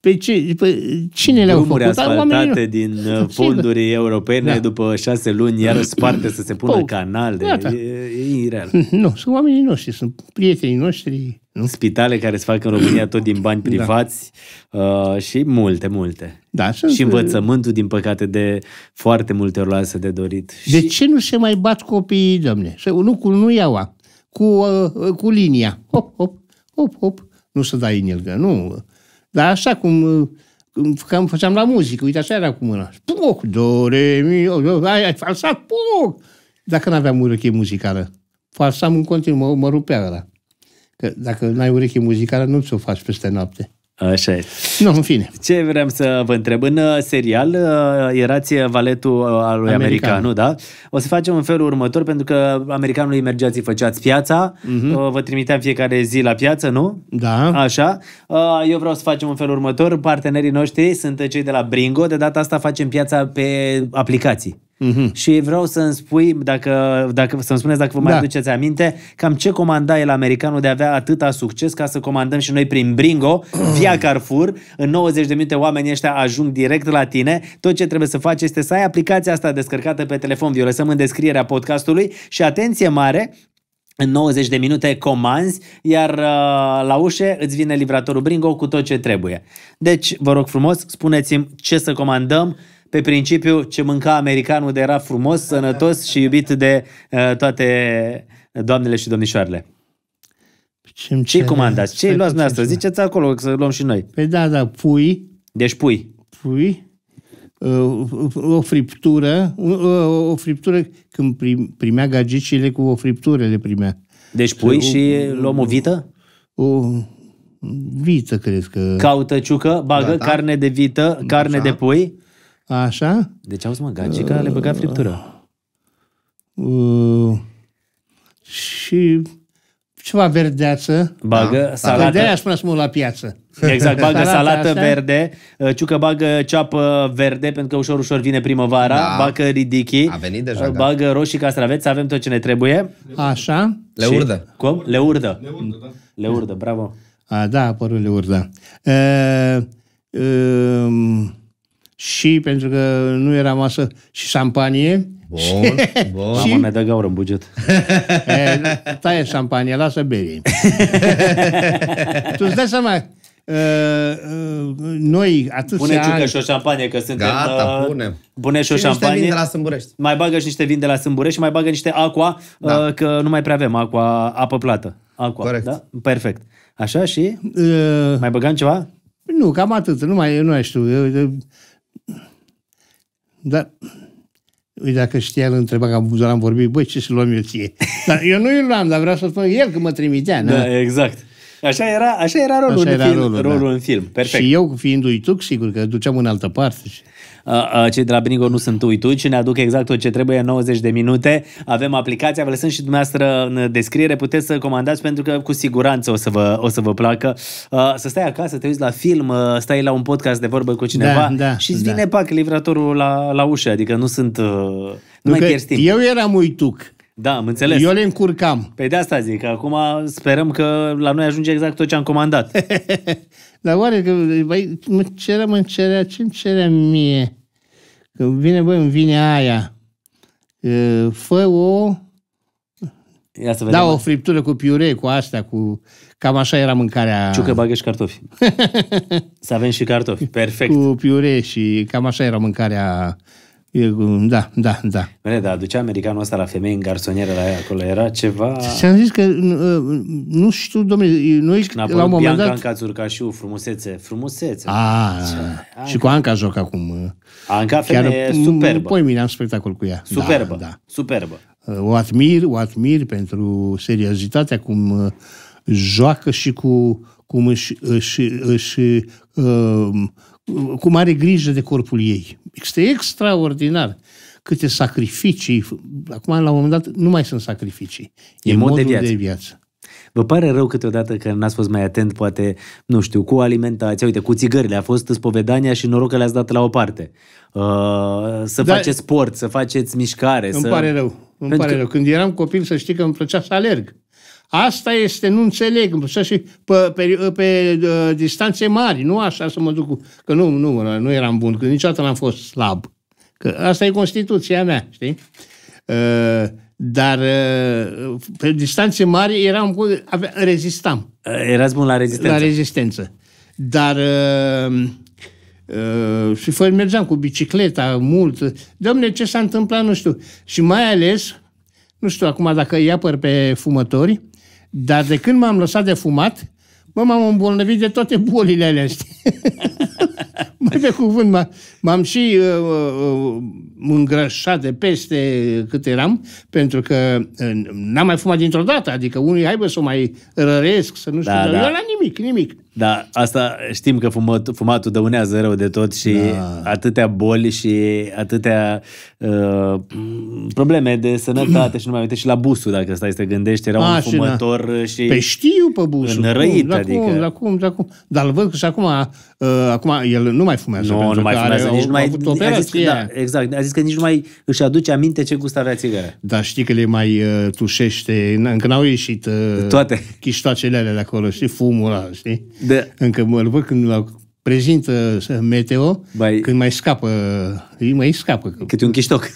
B: pe, păi ce, pe păi cine le-au făcut? asfaltate
A: din uh, fonduri ce? europene da. după șase luni iar sparte să se pună Pou. canal. De,
B: da. e, e ireal. Nu, sunt oamenii noștri, sunt prietenii noștri.
A: Nu? Spitale care se fac în România tot din bani da. privați da. uh, și multe, multe. Da, sunt, și uh, învățământul, din păcate, de foarte multe ori lasă de dorit.
B: De și... ce nu se mai bat copiii, domne? Nu cu nu iaua, cu, uh, cu linia. Hop, hop, hop, hop. Nu să dai în el, că nu dar așa cum uh, cam făceam la muzică, uite așa era cu mâna. Poc, do, re, mi, o, ai, ai falsat, poc! Dacă nu aveam ureche muzicală, falsam în continuu, mă, mă rupea ăla. Că dacă n-ai ureche muzicală, nu ți-o faci peste noapte.
A: Așa e. Nu, în fine. Ce vreau să vă întreb? În uh, serial uh, erați uh, valetul al lui American. Americanu, da? O să facem în felul următor, pentru că Americanului mergeați, făceați piața, uh-huh. vă trimiteam fiecare zi la piață, nu? Da. Așa. Eu vreau să facem în felul următor. Partenerii noștri sunt cei de la Bringo. De data asta facem piața pe aplicații. Mm-hmm. Și vreau să-mi spui, dacă, dacă, să-mi spuneți dacă vă mai da. aduceți aminte, cam ce comanda el americanul de a avea atâta succes ca să comandăm și noi prin Bringo, via Carrefour, în 90 de minute oamenii ăștia ajung direct la tine. Tot ce trebuie să faci este să ai aplicația asta descărcată pe telefon, vi o lăsăm în descrierea podcastului și atenție mare, în 90 de minute comanzi, iar uh, la ușe îți vine livratorul Bringo cu tot ce trebuie. Deci, vă rog frumos, spuneți-mi ce să comandăm, pe principiu ce mânca americanul de era frumos, sănătos și iubit de uh, toate doamnele și domnișoarele. ce ce comandați? Ce luați dumneavoastră? Ziceți acolo să luăm și noi. Păi da, da, pui. Deci pui. Pui. Uh,
B: o friptură, uh, o friptură când primea gagicile cu o friptură le primea.
A: Deci pui și, și luăm o vită?
B: O, vită,
A: cred că. Caută ciucă, bagă da, da. carne de vită, carne Așa. de pui
B: Așa? Deci auzi, mă, gagica uh, le băga friptură. Uh, și ceva verdeață. Bagă da. salată. Păi De aia spunea la piață.
A: Exact, bagă salată, salată verde, uh, ciucă bagă ceapă verde, pentru că ușor, ușor vine primăvara, da. bagă ridichi, A venit deja, uh, da. bagă da. roșii castraveți, avem tot ce ne trebuie.
B: Așa.
A: Le și, Cum? Le urdă. Le urdă, da. Le urdă, bravo.
B: A, da, a apărut le urdă. Uh, uh, și pentru că nu era masă și șampanie. Bun, bun. și... Mama mea
A: dă gaură în buget.
B: taie șampanie, lasă bere. tu îți dai seama, Uh, uh, noi atâția Pune ciucă ani... și o
A: șampanie, că suntem... Gata, uh, punem. Pune și o șampanie. Niște vin de la Sâmburești. Mai bagă și niște vin de la Sâmburești și mai bagă niște aqua, da. uh, că nu mai prea avem aqua, apă plată. Aqua, Corect. Da? Perfect. Așa și? Uh, mai
B: băgam ceva? Nu, cam atât. Nu mai, nu mai știu. Dar Uite, dacă știa, îl întreba că am vorbit, băi, ce să luăm eu ție? Dar eu nu îl luam, dar vreau să spun el că mă trimitea. Na? Da, exact. Așa era, așa era rolul, așa era în, film, rolul, da. rolul
A: da. în film. Perfect. Și eu, fiind uituc, sigur că duceam în altă parte. Cei de la Benigo nu sunt uituci, ne aduc exact tot ce trebuie în 90 de minute. Avem aplicația, vă lăsăm și dumneavoastră în descriere, puteți să comandați pentru că cu siguranță o să vă, o să vă placă. Să stai acasă, te uiți la film, stai la un podcast de vorbă cu cineva da, da, și îți vine da. pac livratorul la, la ușă, adică nu sunt... Nu, nu mai pierzi timp. Eu eram uituc. Da, am înțeles. Eu le încurcam. Pe păi de asta zic, acum sperăm că la noi ajunge exact tot ce am comandat.
B: Dar oare că, băi, mă cerea, mă cerea, ce îmi cerea mie? Că vine, băi, îmi vine aia. Fă o... Ia să da, vedem. Da, o friptură cu piure, cu astea, cu... Cam așa era mâncarea... Ciucă, bagă și cartofi.
A: să avem și cartofi, perfect.
B: Cu piure și cam așa era mâncarea da, da, da.
A: Bine, dar aducea americanul ăsta la femei în garsonieră la ea, acolo, era ceva... Și-am
B: zis că, ă, nu știu, domnule, noi la un moment dat... Anca
A: Țurcașiu, frumusețe, frumusețe. A, Anca. și cu Anca joc acum. Ă. Anca Chiar, superbă. Păi
B: mine am spectacol cu ea. Superbă,
A: da, da. superbă.
B: Ă, o admir, o admir pentru seriozitatea cum joacă și cu cum își, își, își, își uh, cu mare grijă de corpul ei. Este extraordinar câte sacrificii. Acum, la un moment dat, nu mai sunt sacrificii. E, e mod modul de viață. de
A: viață. Vă pare rău câteodată că n-ați fost mai atent, poate, nu știu, cu alimentația, uite, cu țigările, a fost spovedania și noroc că le-ați dat la o parte. Uh, să Dar faceți sport, să faceți mișcare. Îmi să... pare rău, îmi Pentru pare că... rău. Când
B: eram copil, să știi că îmi plăcea să alerg. Asta este, nu înțeleg, să și pe, pe, pe uh, distanțe mari, nu așa să mă duc Că nu, nu, nu eram bun, că niciodată n-am fost slab. Că asta e Constituția mea, știi? Uh, dar uh, pe distanțe mari eram cu, avea, rezistam. Uh, erați bun la rezistență. La rezistență. Dar uh, uh, și fără mergeam cu bicicleta mult. Domne, ce s-a întâmplat, nu știu. Și mai ales, nu știu acum dacă îi apăr pe fumători, dar de când m-am lăsat de fumat, mă, m-am îmbolnăvit de toate bolile alea, mai pe cuvânt, m-am și uh, uh, îngrășat de peste cât eram, pentru că uh, n-am mai fumat dintr-o dată, adică unii aibă să o mai răresc, să nu știu, da, dar da. eu nimic, nimic.
A: Da, asta știm că fumat, fumatul dăunează rău de tot și da. atâtea boli și atâtea uh, probleme de sănătate și nu mai uite și la busul, dacă stai să te gândești, era A, un fumător și, da. și pe
B: știu pe busul. Înrăit, cum, adică. Da, cum, da, cum. Dar îl văd că și acum, uh, acum el nu mai mai
A: fumează. Nu, nu mai fumează, nici nu mai... A zis, da,
B: exact, a zis că nici nu mai își aduce aminte ce gust avea țigara. Dar știi că le mai uh, tușește, încă n-au ieșit uh, toate chiștoacele alea de acolo, știi, fumul ăla, știi? De... Da. Încă mă văd când la prezintă uh, meteo, Bye. când mai scapă, îi mai scapă.
A: Câte un chiștoc.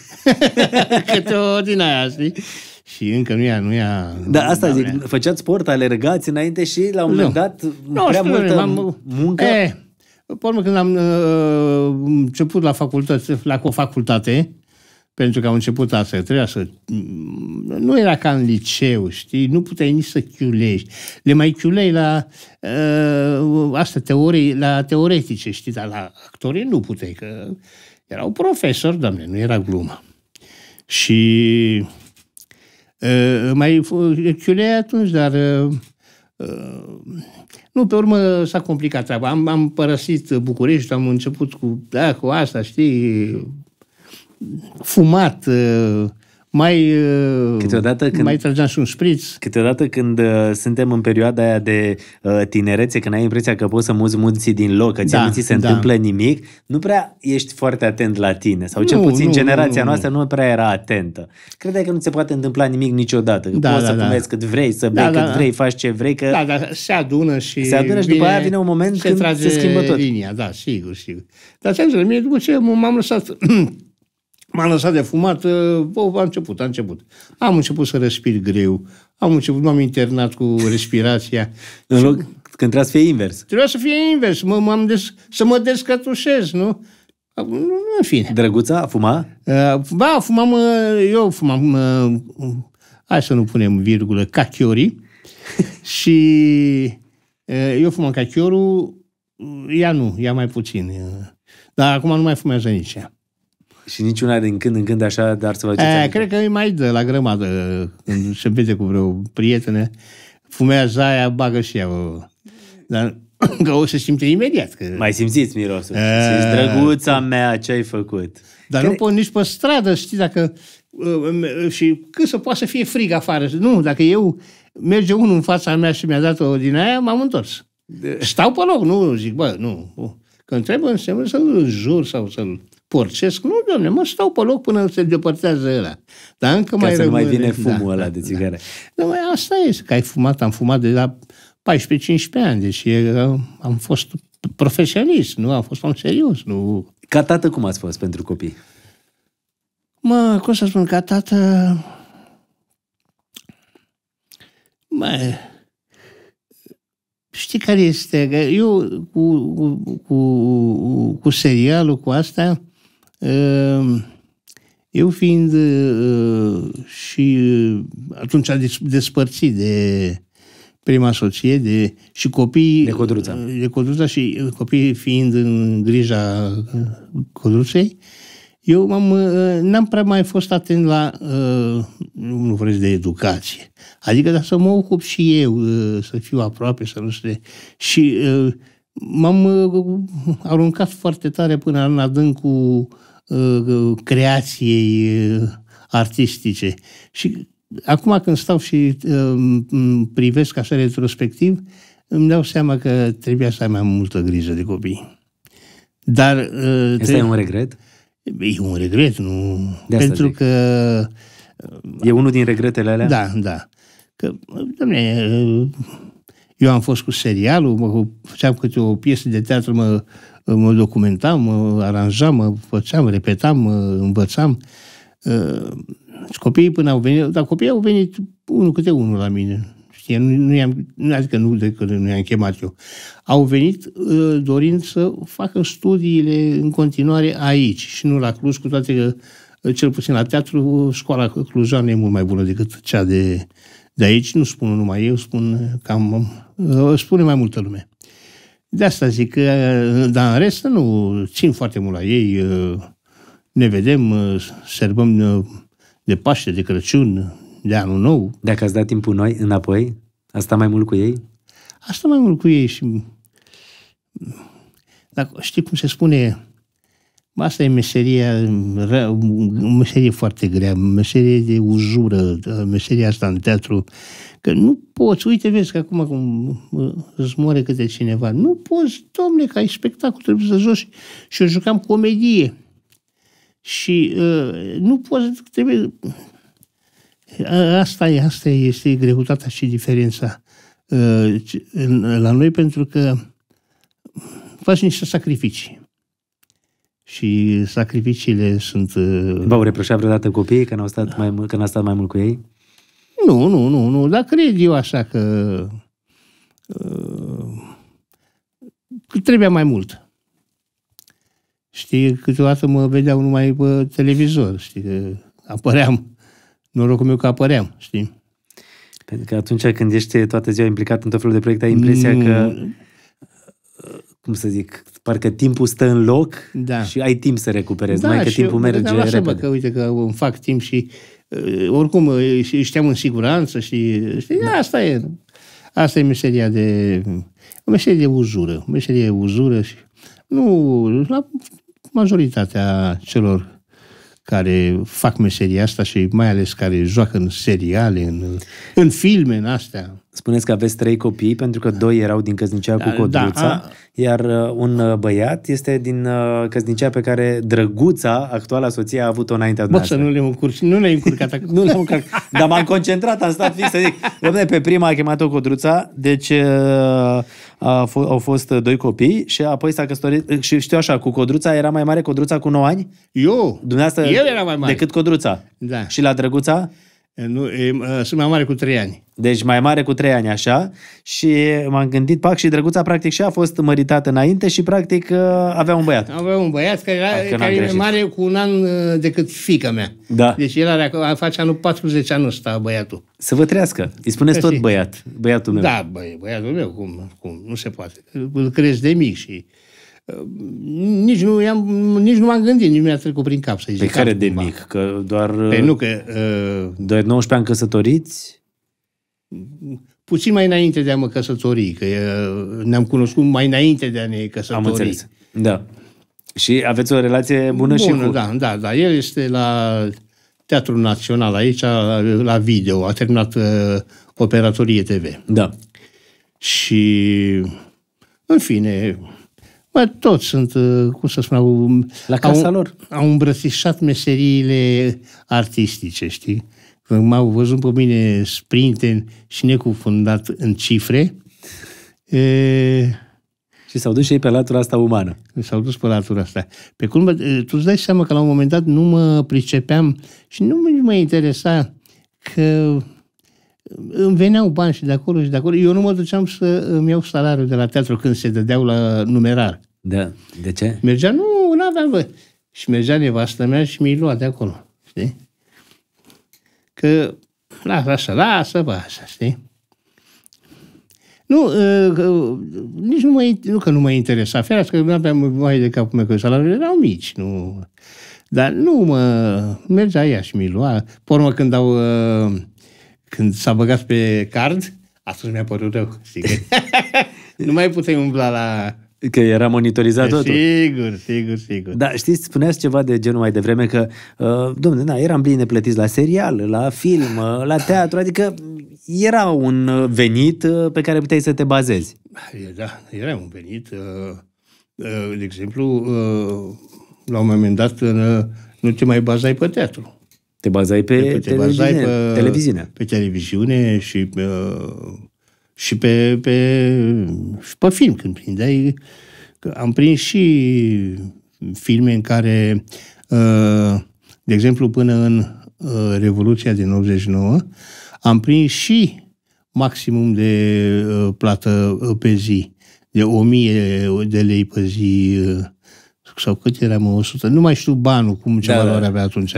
A: Câte o din aia, știi? Și încă nu ia, nu ia. Da, asta zic, făceați sport, alergați înainte și la un moment dat nu, prea știu, multă
B: muncă... E, eh, pe urmă, când am uh, început la facultate, la o facultate, pentru că am început asta, trebuia să... Mm, nu era ca în liceu, știi? Nu puteai nici să chiulești. Le mai chiulei la uh, astea, teorii, la teoretice, știi? Dar la actorii nu puteai, că erau profesori, doamne, nu era glumă. Și uh, mai chiulei atunci, dar... Uh, nu, pe urmă s-a complicat treaba. Am, am părăsit București, am început cu, da, cu asta, știi,
A: fumat, uh, mai, câteodată uh, când, mai trăgeam și un șpriț. Câteodată când uh, suntem în perioada aia de uh, tinerețe, când ai impresia că poți să muți munții din loc, că da, nu ți se da. întâmplă nimic, nu prea ești foarte atent la tine. Sau cel puțin nu, generația nu, nu, noastră nu prea era atentă. Credeai că nu se poate întâmpla nimic niciodată. Că da, poți da, să da. fumezi cât vrei, să da, bei da, cât da, vrei, faci ce vrei. Că da, dar
B: se adună și... Se adună și după aia vine un moment se când se schimbă tot. linia, da, sigur, sigur. Dar, sincer, mie după ce m-am lăsat M-am lăsat de fumat, uh, bă, a început, a început. Am început să respir greu, am început, m-am internat cu respirația. În loc, când trebuia să fie invers. Trebuia să fie invers, mă, m-am des, să mă descătușez, nu? În fine. Drăguța, fuma? Uh, ba, fumam, uh, eu fumam, uh, hai să nu punem virgulă, cachiori. și uh, eu fumam cachiorul, uh, ea nu, ea mai puțin. Dar acum nu mai fumează nici ea. Și
A: niciuna din când în când așa, dar să vă e,
B: Cred că îi mai dă la grămadă când se vede cu vreo prietene. Fumează aia, bagă și ea. Dar că o să simte imediat. Că...
A: Mai simțiți mirosul. E... Și drăguța mea, ce ai făcut? Dar Care... nu
B: pot nici pe stradă, știi, dacă... Ă, și cât să poată să fie frig afară. Nu, dacă eu merge unul în fața mea și mi-a dat-o din aia, m-am întors. De... Stau pe loc, nu zic, bă, nu. Când trebuie, înseamnă să-l jur sau să-l porcesc. Nu, domne, mă stau pe loc până se depărtează ăla. Dar încă Ca mai să nu mai vine da, fumul da, ăla de da. țigare. Da. Dar asta e, că ai fumat, am fumat de la 14-15 ani, deci uh, am fost
A: profesionist, nu? Am fost un serios, nu... Ca tată cum ați fost pentru copii?
B: Mă, cum să spun, ca tată... Mă, știi care este? Eu cu, cu, cu, cu serialul, cu asta, Ehm, eu fiind eh, și eh, atunci despărțit de prima soție de, și copiii... De Codruța. Eh, de Codruța și copiii fiind în grija Codruței, eu m-am, n-am prea mai fost atent la, nu vreți, de educație. Adică dar să mă ocup și eu, să fiu aproape, să nu știu. Și m-am uh, aruncat foarte tare până în adâncul uh, creației uh, artistice. Și acum când stau și privesc așa retrospectiv, îmi dau seama că trebuia să ai mai multă grijă de copii. Dar... Este trebuie... un regret? E un regret, nu... De Pentru zic. că...
A: E unul din regretele alea? Da, da.
B: Că, doamne, eu am fost cu serialul, mă, făceam câte o piesă de teatru, mă, mă documentam, mă aranjam, mă făceam, repetam, mă învățam. Ă, și copiii până au venit, dar copiii au venit unul câte unul la mine. Știi, nu, nu i-am, adică nu de când nu i-am chemat eu. Au venit ă, dorind să facă studiile în continuare aici și nu la Cluj, cu toate că cel puțin la teatru, școala clujană e mult mai bună decât cea de de aici nu spun numai eu, spun cam, uh, spune mai multă lume. De asta zic că, uh, dar în rest nu, țin foarte mult la ei, uh, ne vedem, sărbăm de Paște, de Crăciun, de Anul Nou. Dacă ați dat timpul
A: noi înapoi, asta mai mult cu ei?
B: Asta mai mult cu ei și... Dacă, știi cum se spune, Asta e meseria, o meserie foarte grea, meserie de uzură, meseria asta în teatru, că nu poți, uite, vezi că acum cum îți moare câte cineva, nu poți, domne, că ai spectacol, trebuie să joci și eu jucam comedie. Și uh, nu poți, trebuie... Asta, e, asta este greutatea și diferența uh, la noi, pentru că
A: faci niște sacrificii și sacrificiile sunt... Uh, V-au reproșat vreodată copiii că n-au stat mai, mult, că n-a stat mai mult cu ei?
B: Nu, nu, nu, nu, dar cred eu așa că, că uh, trebuia mai mult. Știi, câteodată mă vedeau numai pe televizor, știi, că apăream. Norocul meu că apăream, știi.
A: Pentru că atunci când ești toată ziua implicat în tot felul de proiecte, ai impresia nu, că cum să zic, parcă timpul stă în loc da. și ai timp să recuperezi, da, mai că timpul merge da, repede. Bă, că
B: uite că îmi fac timp și uh, oricum uh, știam în siguranță și știi, da. asta e. Asta e meseria de o meserie de uzură, o meserie de uzură și nu la majoritatea celor care fac meseria asta și mai ales care joacă în seriale, în, în filme, în astea.
A: Spuneți că aveți trei copii, pentru că doi erau din căsnicia cu da, da, Codruța, da, a... iar uh, un uh, băiat este din uh, căsnicia pe care Drăguța, actuala soție, a avut-o înaintea Bă, să nu le încurci, nu le-ai încurcat. nu le-am încurcat. Dar m-am concentrat, am stat fix să zic. Dom'le, pe prima a chemat-o Codruța, deci a f- au fost doi copii și apoi s-a căsătorit, și știu așa, cu Codruța era mai mare Codruța cu 9 ani? Eu! Dumneavoastră, El era mai mare. Decât Codruța. Da. Și la Drăguța? Nu, e, sunt mai mare cu 3 ani. Deci mai mare cu 3 ani, așa. Și m-am gândit, pac, și drăguța practic și a fost măritată înainte și practic uh, avea un băiat.
B: Avea un băiat care, era, adică care e mare cu un an uh, decât fica mea. Da. Deci el are, face anul 40 ani ăsta, băiatul.
A: Să vă trească. Îi spuneți tot băiat, băiatul meu. Da,
B: bă, băiatul meu, cum, cum, nu se poate. Îl crezi de
A: mic și... Uh,
B: nici nu, am nici nu m-am gândit, nici nu mi-a trecut prin cap, să zic. Pe care
A: de cumva. mic? Că doar... Pe uh, nu, că... Uh, doar 19 ani căsătoriți?
B: Puțin mai înainte de a mă căsători, că uh, ne-am cunoscut mai înainte de
A: a ne căsători. Am înțeles, da. Și aveți o relație bună, bună și cu... da,
B: da, da. El este la Teatrul Național aici, la, la video, a terminat uh, operatorie TV. Da. Și, în fine, Bă, toți sunt, uh, cum să spun, au, La casa au, lor. au îmbrățișat meseriile artistice, știi? Când m-au văzut pe mine sprinten și necufundat în cifre, e, și s-au dus și ei pe latura asta umană. S-au dus pe latura asta. Pe cum, tu îți dai seama că la un moment dat nu mă pricepeam și nu mă interesa că îmi veneau bani și de acolo și de acolo. Eu nu mă duceam să îmi iau salariul de la teatru când se dădeau la numerar.
A: Da. De ce?
B: Mergea, nu, nu aveam bă. Și mergea nevastă mea și mi-i lua de acolo. Știi? Că lasă lasă, lasă, bă, așa, știi? Nu, uh, nici nu, mă, nu că nu mă interesa. că nu aveam mai de capul meu, că salariile erau mici. Nu. Dar nu mă... Mergea ea și mi lua. Pormă când au... Uh, când s-a băgat
A: pe card, atunci mi-a părut rău, sigur. nu mai puteai umbla la Că era monitorizat totul. Sigur, sigur, sigur. Da, știți, spuneați ceva de genul mai devreme că, uh, domnule, na, eram bine plătiți la serial, la film, uh, la teatru, adică era un uh, venit uh, pe care puteai să te bazezi.
B: Da, era un venit. Uh,
A: uh, de exemplu, uh, la un moment dat, uh, nu te mai
B: bazai pe teatru. Te bazai pe, pe, te bazai pe televiziune. Pe televiziune și pe, uh, și pe, pe, și pe film când prindeai. Am prins și filme în care, uh, de exemplu, până în uh, Revoluția din 89, am prins și maximum de plată pe zi, de 1000 de lei pe zi sau cât mă, 100, nu mai știu banul, cum ce da, valoare da. avea atunci.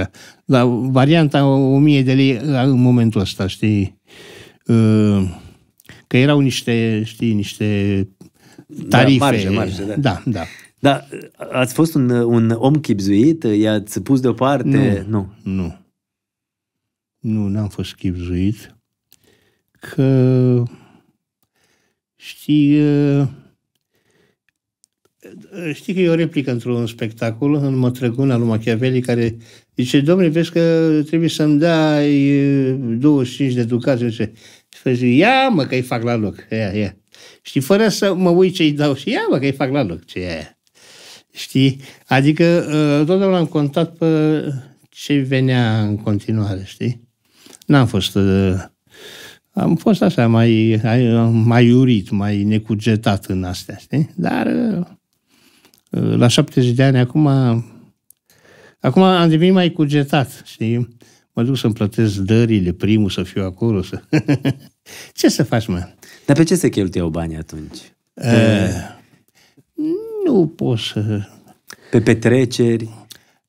B: Dar varianta 1000 de lei în momentul ăsta, știi?
A: Uh, că erau niște, știi, niște
B: da, tarife. Da, marge, marge, da. Da, da.
A: Dar uh, ați fost un, un om chipzuit? I-ați pus deoparte? Nu.
B: Nu. Nu, nu n-am fost chipzuit. Că știi, uh, Știi că e o replică într-un spectacol în Mătrăguna lui Machiavelli care zice, domnule, vezi că trebuie să-mi dai 25 eh, de ducați. Zice, și zice, ia mă că-i fac la loc, ia, ia. Știi, fără să mă uit ce-i dau și ia mă că-i fac la loc, ce ia. Știi? Adică eh, totdeauna am contat pe ce venea în continuare, știi? N-am fost... Eh, am fost așa mai, mai urit, mai necugetat în astea, știi? Dar Eh, la 70 de ani, acum, acum am devenit mai cugetat, știi? Mă duc să-mi plătesc dările, primul să fiu acolo. Să...
A: ce să faci, mă? Dar pe ce se cheltuiau banii atunci?
B: Pe... Eh, nu pot să...
A: Pe petreceri?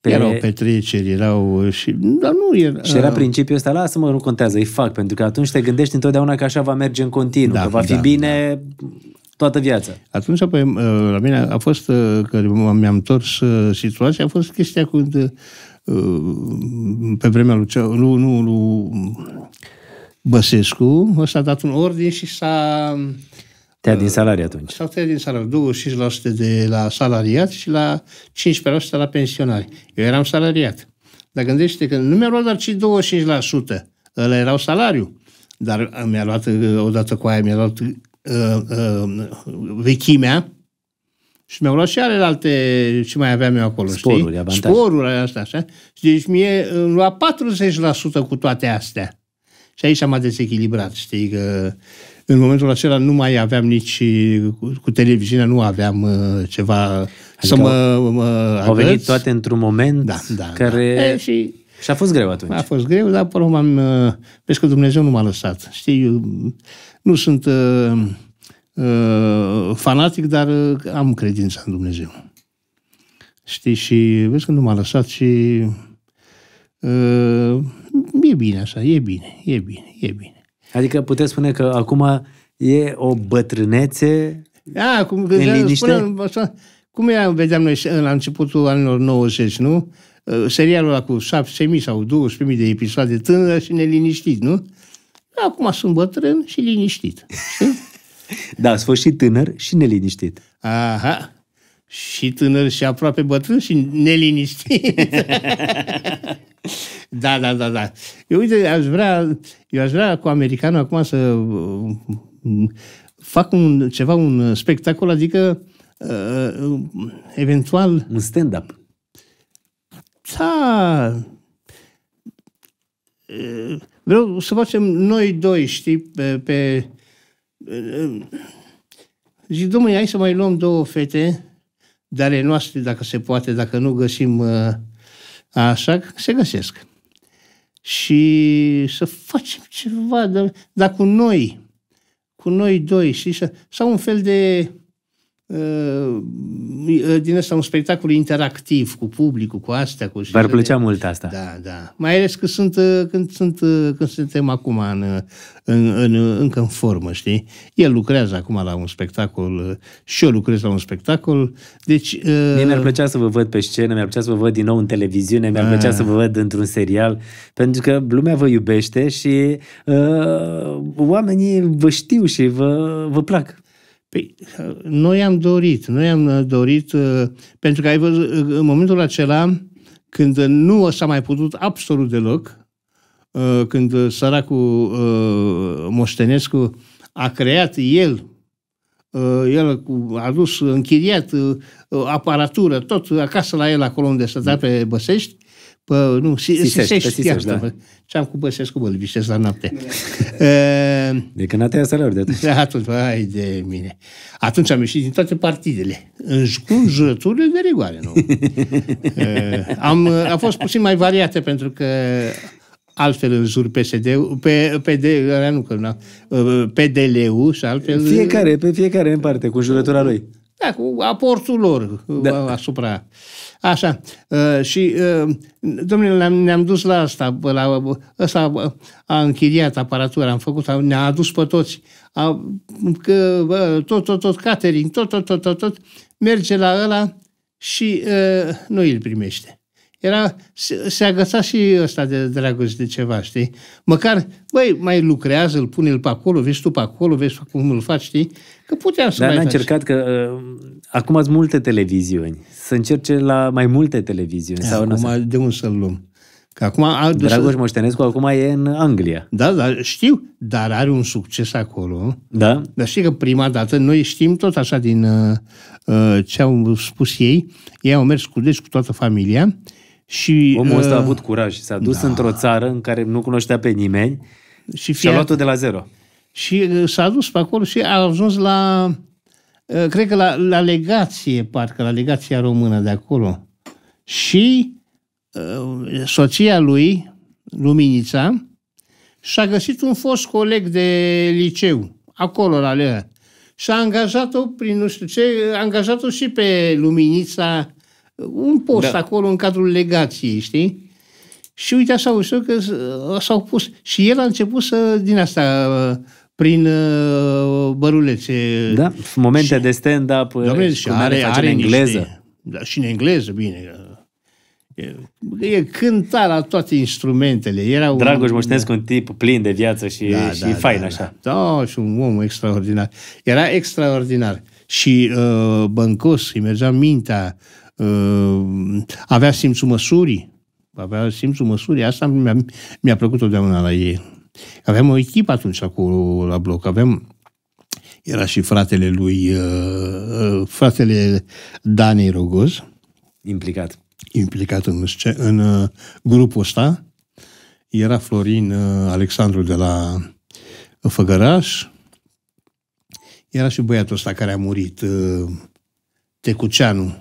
A: Pe... Erau petreceri, erau și... Dar nu era... Și era eh, principiul ăsta, lasă-mă, nu contează, îi fac, pentru că atunci te gândești întotdeauna că așa va merge în continuu, da, că va fi da, bine... Da toată viața. Atunci, apoi, uh,
B: la mine a fost, uh, că mi-am întors uh, situația, a fost chestia cu, pe vremea lui, lui, nu, lui Băsescu, s a dat un ordin și s-a... Tăia din salarii atunci. S-au tăiat din salarii. 25% de la salariat și la 15% la pensionari. Eu eram salariat. Dar gândește că nu mi-a luat doar ci 25%. Ăla erau salariu. Dar mi-a luat, odată cu aia, mi-a luat uh, uh, vechimea și mi-au luat și alelalte, ce mai aveam eu acolo, Sporuri, știi? Avantaj. Sporuri, asta, așa. Și deci mie îmi lua 40% cu toate astea. Și aici m-a dezechilibrat, știi, că în momentul acela nu mai aveam nici, cu televiziunea nu aveam uh, ceva adică să mă, mă Au venit toate într-un
A: moment da, da, da. care... Da. E, și și a fost greu atunci. A fost
B: greu, dar până m-am... Vezi că Dumnezeu nu m-a lăsat. Știi, nu sunt uh, uh, fanatic, dar uh, am credința în Dumnezeu. Știi, și vezi că nu m-a lăsat și
A: uh, e bine așa, e bine, e bine, e bine. Adică puteți spune că acum e o bătrânețe A, cum, în liniște? Spune,
B: așa, cum era, vedeam noi la începutul anilor 90, nu? Uh, serialul ăla cu 7.000 sau 12.000 de episoade tânără și neliniștit, nu? Acum sunt bătrân și liniștit.
A: da, ați fost și tânăr și neliniștit.
B: Aha, și tânăr și aproape bătrân și neliniștit. da, da, da, da. Eu, uite, aș vrea, eu aș vrea cu americanul acum să uh, fac un, ceva, un spectacol, adică uh, eventual... Un stand-up. Da. Uh, Vreau să facem noi doi, știi, pe... pe zic, domnule, hai să mai luăm două fete de ale noastre, dacă se poate, dacă nu găsim uh, așa, se găsesc. Și să facem ceva, dar, dar cu noi, cu noi doi, știi, sau un fel de Ă, din asta un spectacol interactiv cu publicul, cu astea, cu... V-ar plăcea de... mult asta. Da, da. Mai ales că sunt, ă, când, sunt, ă, când suntem acum în, în, în, încă în formă, știi? El lucrează acum la un spectacol și eu lucrez la un spectacol, deci... Mie mi-ar
A: plăcea să vă văd pe scenă, mi-ar plăcea să vă văd din nou în televiziune, mi-ar da. plăcea să vă văd într-un serial, pentru că lumea vă iubește și uh, oamenii vă știu și vă, vă plac. Păi, noi am dorit, noi
B: am uh, dorit, uh, pentru că ai văzut, uh, în momentul acela, când nu s-a mai putut absolut deloc, când săracul Moștenescu a creat el, el a dus, închiriat aparatură, tot acasă la el, acolo unde stătea da. pe Băsești, Pă, nu, și Sisești, da. Ce am cu Băsescu, bă, visez la noapte. de da. ă, când a tăiat salariul de atunci. Atunci, hai de mine. Atunci am ieșit din toate partidele, în, jurăturile de rigoare, nu? Ă, am, a fost puțin mai variate, pentru că altfel în jur PSD, pe, PD, nu că nu, ă, PDL-ul și altfel... Fiecare,
A: pe fiecare în parte, cu jurătura lui. Da, cu
B: aportul lor da. Uh, asupra. Așa. Uh, și, uh, domnule, ne-am, ne-am dus la asta. La, ăsta a închiriat aparatura, am făcut, a, ne-a adus pe toți. A, că, bă, tot, tot, tot, catering, tot, tot, tot, tot, tot, merge la ăla și uh, nu îl primește era, se, se agăța și ăsta de dragoste de ceva, știi? Măcar, băi, mai lucrează, îl pune-l pe acolo, vezi tu pe acolo, vezi cum îl faci, știi? Că puteam să Dar mai n-a faci. încercat
A: că uh, acum sunt multe televiziuni, să încerce la mai multe televiziuni. Da, sau acum, n-o de unde să-l luăm? Că acum a Dragoș Moștenescu acum e în Anglia. Da, da, știu, dar are un
B: succes acolo. Da. Dar știi că prima dată, noi știm tot așa din uh, uh ce au spus ei, ei au mers cu deci cu toată familia și, Omul ăsta a uh, avut
A: curaj, s-a dus da. într-o țară în care nu cunoștea pe nimeni și, și a luat-o de la zero.
B: Și uh, s-a dus pe acolo și a ajuns la, uh, cred că la, la legație, parcă, la legația română de acolo. Și soția lui, Luminița, și-a găsit un fost coleg de liceu, acolo la Lea. Și a angajat-o prin nu știu ce, a angajat-o și pe Luminița un post da. acolo în cadrul legației, știi? Și uite, s-au că s-au pus... Și el a început să, din asta, prin uh, bărulețe... Da,
A: momente și, de stand-up, uh, doamne, și are, are în engleză. Niște,
B: da, și în engleză, bine. E, e cânta la toate instrumentele. Era Dragoș un, da. un
A: tip plin de viață și, da, și da, da fain da, așa.
B: Da, da, și un om extraordinar. Era extraordinar. Și uh, băncos, îi mergea mintea, uh, Ă, avea simțul măsurii, avea simțul măsurii, asta mi-a, mi-a plăcut totdeauna la ei. Aveam o echipă atunci acolo la bloc, aveam era și fratele lui, uh, fratele Danei Rogoz. Implicat. Implicat în, în uh, grupul ăsta. Era Florin uh, Alexandru de la Făgăraș. Era și băiatul ăsta care a murit, uh, Tecuceanu.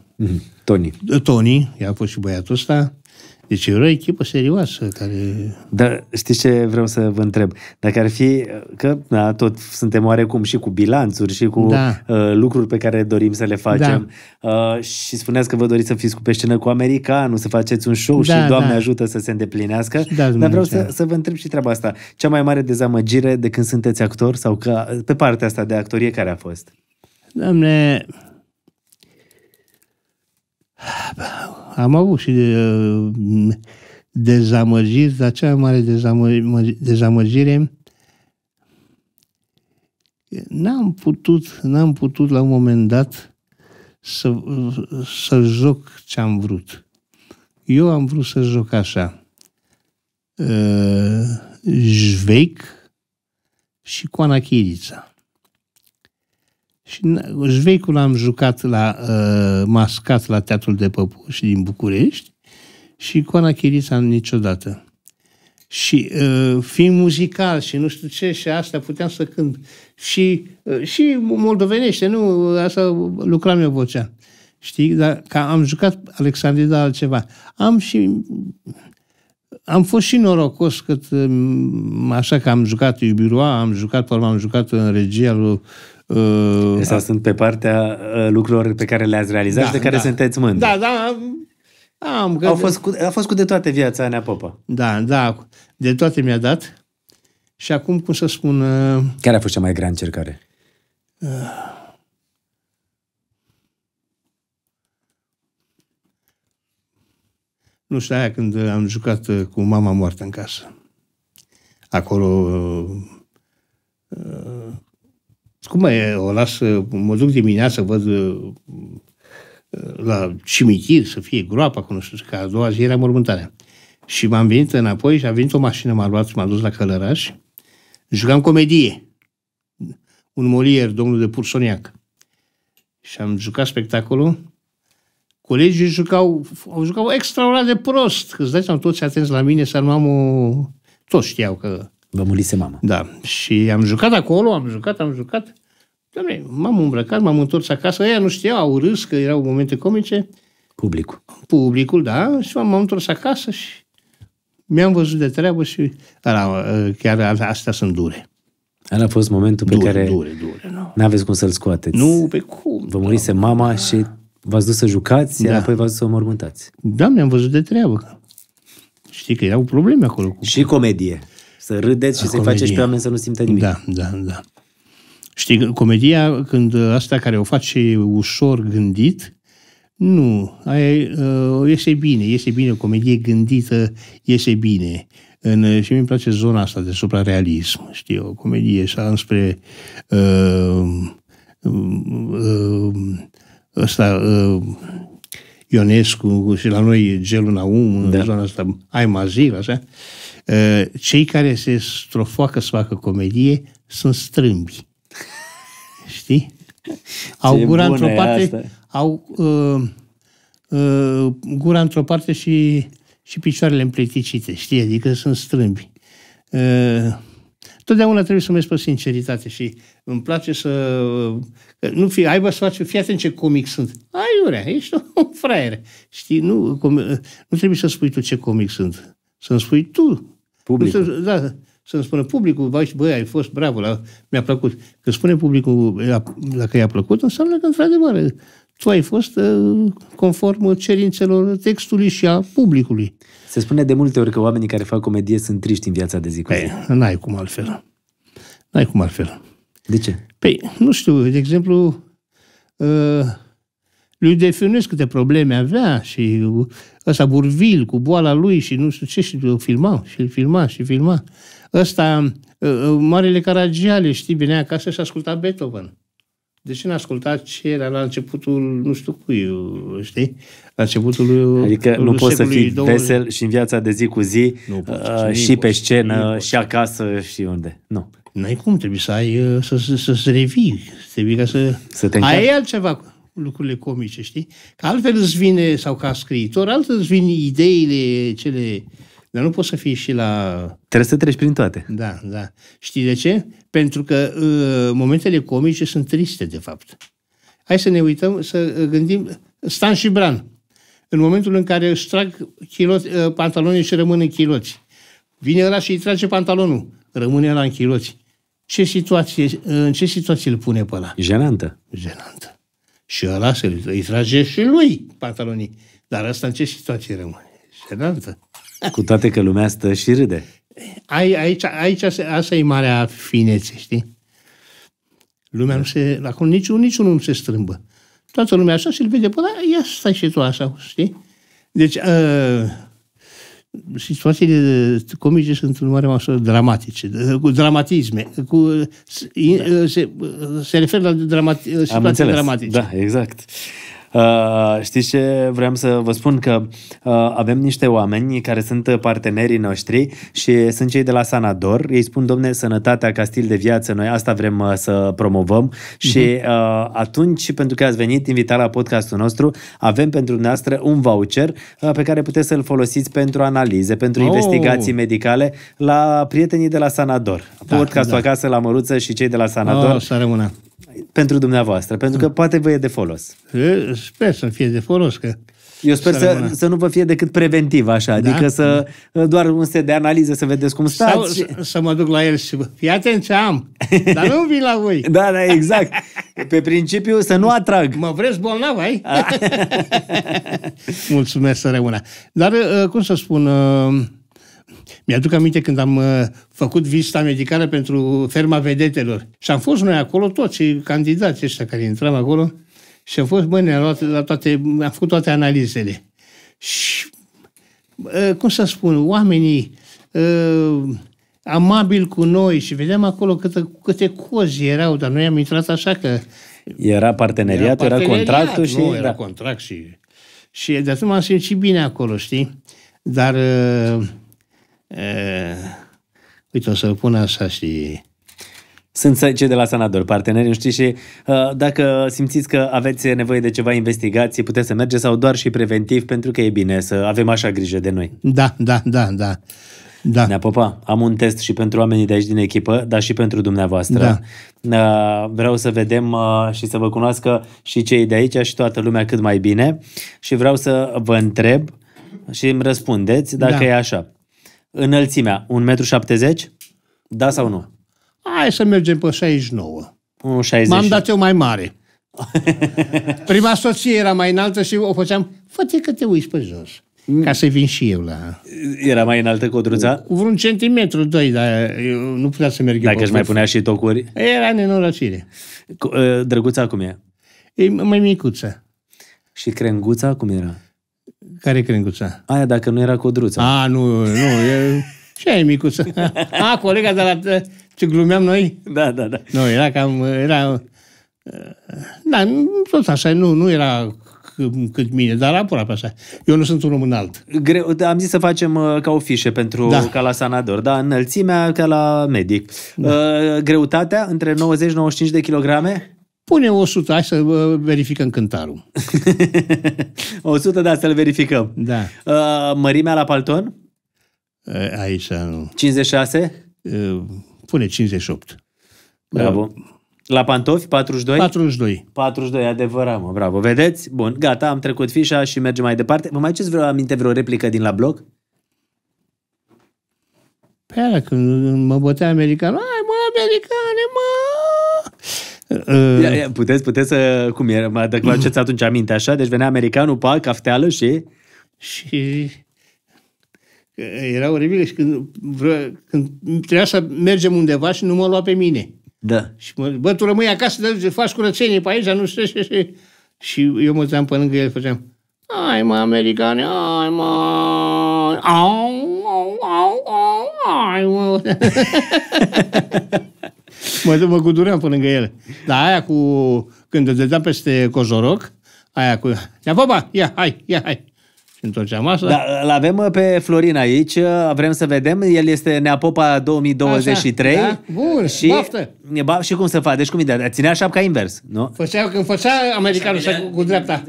B: Tony. Tony, i a fost și băiatul ăsta. Deci era o echipă serioasă care...
A: Dar știți ce vreau să vă întreb? Dacă ar fi, că da, tot suntem oarecum și cu bilanțuri și cu da. uh, lucruri pe care dorim să le facem da. uh, și spuneați că vă doriți să fiți cu pe scenă cu americanul, să faceți un show da, și Doamne da. ajută să se îndeplinească, da, dar vreau să, să vă întreb și treaba asta. Cea mai mare dezamăgire de când sunteți actor sau că pe partea asta de actorie care a fost?
B: Doamne, am avut și de, uh, dezamăgiri, dar cea mare dezamăgire, dezamăgire n-am putut, n-am putut la un moment dat să, să joc ce am vrut. Eu am vrut să joc așa. Uh, Jveic și Coana Chirița. Și Jveicul am jucat la uh, mascat la Teatrul de Păpuși din București și cu Ana Chirița niciodată. Și uh, fiind muzical și nu știu ce și asta, puteam să cânt. Și, uh, și moldovenește, nu? Asta lucram eu vocea. Știi? Dar ca am jucat Alexandrida altceva. Am și... Am fost și norocos că um, așa că am jucat Iubiroa, am jucat, pe
A: urmă am jucat în regia lui Uh, Sau a... sunt pe partea uh, lucrurilor pe care le-ați realizat da, și de care da. sunteți mândri. Da, da. Am că Au fost cu, a fost cu de toate viața Ana Popa.
B: Da, da. De toate mi-a dat. Și acum, cum să spun... Uh... Care a fost cea mai grea încercare? Uh... Nu știu, aia când am jucat uh, cu mama moartă în casă. Acolo uh, uh cum e, o las, uh, mă duc dimineața, văd uh, la cimitir, să fie groapa, cum nu știu, că a doua zi era mormântarea. Și m-am venit înapoi și a venit o mașină, m-a luat, m-a dus la Călăraș, jucam comedie. Un molier, domnul de Pursoniac. Și am jucat spectacolul, colegii jucau, au jucat extraordinar de prost, că îți dai seama, toți atenți la mine, să am o... Toți știau că Vă murise mama. Da. Și am jucat acolo, am jucat, am jucat. Doamne, m-am îmbrăcat, m-am întors acasă. Ea nu știau, au râs că erau momente comice. Publicul. Publicul, da. Și m-am întors acasă și mi-am văzut de treabă și
A: ala, ă, chiar astea sunt dure. Ăla a fost momentul dure, pe care dure, dure, nu. n-aveți cum să-l scoateți. Nu, pe cum? Vă murise doamne. mama și v-ați dus să jucați, da. iar apoi v-ați dus să o mormântați. Da, mi-am văzut de treabă. Știi că erau probleme acolo. Cu și comedie să râdeți și să-i faceți pe oameni să nu simtă nimic. Da, da,
B: da. Știi, comedia, când asta care o face ușor gândit, nu, aia, uh, iese bine, iese bine, o comedie gândită iese bine. În, și mi-e place zona asta de suprarealism, știi, o comedie așa înspre uh, uh, uh ăsta uh, Ionescu și la noi gelul Naum, da. în zona asta, ai mazil, așa. Uh, Eh, cei care se strofoacă să facă comedie sunt strâmbi. Știi? Au gura într-o parte, au uh, uh, gura într-o parte și, și picioarele împleticite, știi? Adică sunt strâmbi. Uh, totdeauna trebuie să mă spun sinceritate și îmi place să... Nu fi, aibă să faci, fii atent ce comic sunt. Ai, urea, ești un fraier. Știi, nu, com, nu trebuie să spui tu ce comic sunt. Să-mi spui tu. Publicul. Să, da, să-mi spună publicul, vai, bă, ai fost bravo, la, mi-a plăcut. Că spune publicul dacă i-a plăcut, înseamnă că, într-adevăr, tu ai fost uh, conform cerințelor textului și a publicului.
A: Se spune de multe ori că oamenii care fac comedie sunt triști în viața de zi cu zi. Păi, n-ai cum altfel. N-ai cum altfel. De ce?
B: Păi, nu știu, de exemplu, uh, lui definez câte probleme avea și ăsta burvil cu boala lui și nu știu ce și îl filma și îl filma și filma. Ăsta, ă, ă, Marele Caragiale, știi, venea acasă și asculta Beethoven. De ce n-a ascultat ce era la începutul, nu știu cui, știi? La începutul lui Adică nu poți să fii 20. vesel
A: și în viața de zi cu zi, nu poți, uh, și pe poți, scenă, și acasă, și unde.
B: Nu. N-ai cum, trebuie să ai, să, să, să, să revii. Trebuie ca să... Să te Ai altceva lucrurile comice, știi? Că altfel îți vine, sau ca scriitor, altfel îți vin ideile cele... Dar nu poți să fii și la... Trebuie să treci prin toate. Da, da. Știi de ce? Pentru că uh, momentele comice sunt triste, de fapt. Hai să ne uităm, să uh, gândim... Stan și Bran. În momentul în care își trag chiloți, uh, pantalonii și rămân în chiloți. Vine ăla și îi trage pantalonul. Rămâne la în chiloți. Ce situație, uh, în ce situație îl pune pe ăla? Jenantă. Jenantă. Și ăla se, îi trage și lui pantalonii. Dar asta în ce situație rămâne? Jenantă.
A: Cu toate că lumea stă și râde.
B: Ai, aici, aici, asta e marea
A: finețe, știi?
B: Lumea nu se, acum niciun, niciunul nu se strâmbă. Toată lumea așa se-l vede, Păi, ia stai și tu așa, știi? Deci, uh, și situațiile comice sunt în mare măsură dramatice, cu dramatisme, cu, da.
A: se, se
B: referă la dramati, situații dramatice.
A: Da, exact. Uh, știți ce vreau să vă spun? Că uh, avem niște oameni care sunt partenerii noștri și sunt cei de la Sanador. Ei spun, domne, sănătatea ca stil de viață, noi asta vrem uh, să promovăm uh-huh. și uh, atunci, pentru că ați venit invitat la podcastul nostru, avem pentru dumneavoastră un voucher uh, pe care puteți să-l folosiți pentru analize, pentru oh. investigații medicale la prietenii de la Sanador. Da, podcastul da. acasă la Măruță și cei de la Sanador. Oh, să rămână pentru dumneavoastră, pentru că mm. poate vă e de folos.
B: Sper să fie de folos, că
A: eu sper să, să nu vă fie decât preventiv, așa, da? adică să mm. uh, doar un set de analize, să vedeți cum stați. Sau
B: să mă duc la el și fii atent ce am,
A: dar nu vin la voi. Da, da, exact. Pe principiu să nu atrag. Mă vreți bolnav, ai?
B: Mulțumesc, Sărăuna. Dar, uh, cum să spun, uh, mi-aduc aminte când am uh, făcut vizita medicală pentru ferma vedetelor. Și am fost noi acolo toți candidații ăștia care intram acolo și am fost, băi, am, luat la toate, am făcut toate analizele. Și, uh, cum să spun, oamenii uh, amabil cu noi și vedeam acolo câte, câte cozi erau, dar noi am intrat așa că...
A: Era parteneriat, era, parteneriat, era contractul și... Nu, da. era da. contract și...
B: Și de atunci m-am simțit bine acolo, știi? Dar... Uh,
A: Uh, uite, o să-l pun așa și... Sunt cei de la Sanador, parteneri, nu știți, și uh, dacă simțiți că aveți nevoie de ceva investigații, puteți să mergeți sau doar și preventiv, pentru că e bine să avem așa grijă de noi.
B: Da, da, da,
A: da. Da. Nea Popa, am un test și pentru oamenii de aici din echipă, dar și pentru dumneavoastră. Da. Uh, vreau să vedem uh, și să vă cunoască și cei de aici și toată lumea cât mai bine și vreau să vă întreb și îmi răspundeți dacă da. e așa. Înălțimea, 1,70 m? Da sau nu?
B: Hai să mergem pe 69. 1,60. M-am dat eu mai mare. Prima soție era mai înaltă și o făceam, fă că te uiți pe jos. Ca să vin și eu la... Era mai
A: înaltă codruța? Cu,
B: cu vreun centimetru, doi, dar eu nu putea să merg Dacă își mai punea
A: și tocuri? Era nenorocire. Ă, drăguța cum e? E mai micuță. Și crenguța cum era? Care e Crenguța? Aia dacă nu era Codruța. A, nu, nu, e... Ce ai, micuță. A, colega de la ce glumeam noi? Da, da,
B: da. Nu, era cam, era... Uh, da, tot așa, nu, nu era cât mine, dar aproape așa. Eu nu sunt un om înalt.
A: Greu, da, am zis să facem uh, ca o fișe pentru, da. ca la sanador, da, înălțimea ca la medic. Da. Uh, greutatea între 90-95 de kilograme? Pune 100, hai să uh, verificăm cântarul. 100, da, să-l verificăm. Da. Uh, mărimea la palton? Uh, aici uh, nu. 56? Uh, pune 58. Bravo. Uh, la pantofi, 42? 42. 42, adevărat, mă, bravo. Vedeți? Bun, gata, am trecut fișa și mergem mai departe. Vă mai ceți vreo aminte, vreo replică din la blog?
B: Pe păi, aia, când mă bătea americanul, ai, mă, american,
A: Uh... Ia, ă. ia, puteți, puteți să... Cum era? Mă declanceți atunci aminte, așa? Deci venea americanul, pa, cafteală și... Și...
B: Era oribil și când, vreo, când trebuia să mergem undeva și nu mă lua pe mine. Da. Și mă, bă, tu rămâi acasă, dă, faci curățenie pe aici, nu știu ce, și, și eu mă zeam pe lângă el, făceam, ai mă, americane, ai mă, au, au, au, au, ai mă. mă, mă guduream până lângă ele. Dar aia cu... Când te dădeam peste cozoroc, aia cu... Ia, popa, ia, hai, ia, hai. Și întorceam așa. Da,
A: îl avem pe Florin aici, vrem să vedem. El este Neapopa 2023. Așa, da? Bun, și, baftă. Ba, și cum se face? Deci cum e? Ținea șapca invers, nu?
B: Făcea, când făcea americanul așa, cu, cu dreapta.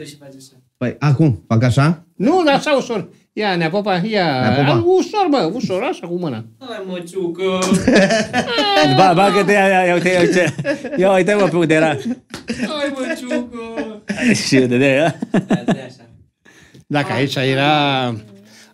A: Păi acum, fac așa?
B: Nu, dar așa ușor. Ia, nea popa, ia. Nea Ușor, bă, ușor,
A: așa cu mâna.
B: Hai, mă, ciucă. ba, ba,
A: că te ia, ia, uite, ia, uite. Ia, uite, mă, pe unde era. Hai,
B: mă, ciucă.
A: Și de de ea.
B: Dacă aici era...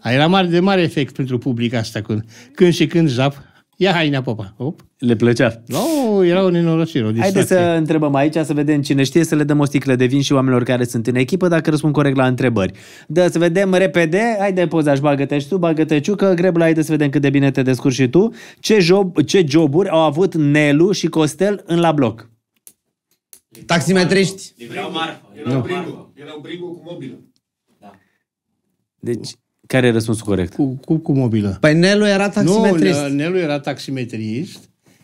B: Era mare, de mare efect pentru public asta, când, când și când zap. Ia haina, Popa. Op.
A: Le plăcea. No, era o nenorocire, o Haideți să întrebăm aici, să vedem cine știe, să le dăm o sticlă de vin și oamenilor care sunt în echipă, dacă răspund corect la întrebări. Da, să vedem repede. Haide, pozaș, bagă și tu, bagă ciucă. Grebla, haide să vedem cât de bine te descurci și tu. Ce, job, ce joburi au avut Nelu și Costel în la bloc? Taximetriști. Erau marfă. Erau, nu. Erau brigo cu mobilă. Da. Deci, care e răspunsul corect? Cu, cu, cu mobilă. Păi Nelu era taximetrist. Nu,
B: Nelu era taximetrist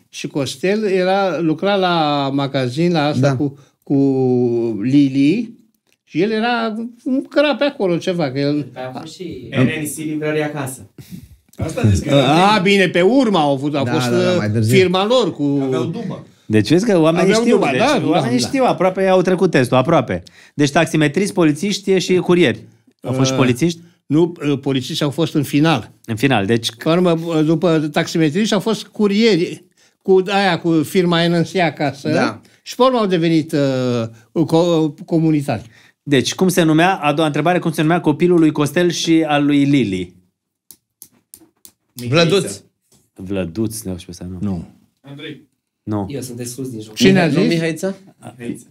B: și Costel era, lucra la magazin, la asta da. cu, cu Lili și el era, căra pe acolo ceva. Că el...
A: Păi a fost și NNC livrării acasă. Asta a, bine, pe urma au, avut, a da, fost da, da, uh, firma lor cu... Deci vezi că oamenii Aveau știu, după, deci, da, da, oamenii da, știu, aproape au trecut testul, aproape. Deci taximetrist, polițiști și curieri. Au fost uh, și polițiști? Nu, uh, polițiști au fost în final. În final,
B: deci... Pe urmă, uh, după taximetriști au fost curieri cu aia, cu firma NNC acasă. Da. Și pe urmă au devenit uh, co- uh, comunitari.
A: Deci, cum se numea, a doua întrebare, cum se numea copilul lui Costel și al lui Lili? Mihaița. Vlăduț. Vlăduț, ne pe asta, nu? Nu. Andrei. Nu. Eu sunt exclus din joc. Cine a zis? Mihaița?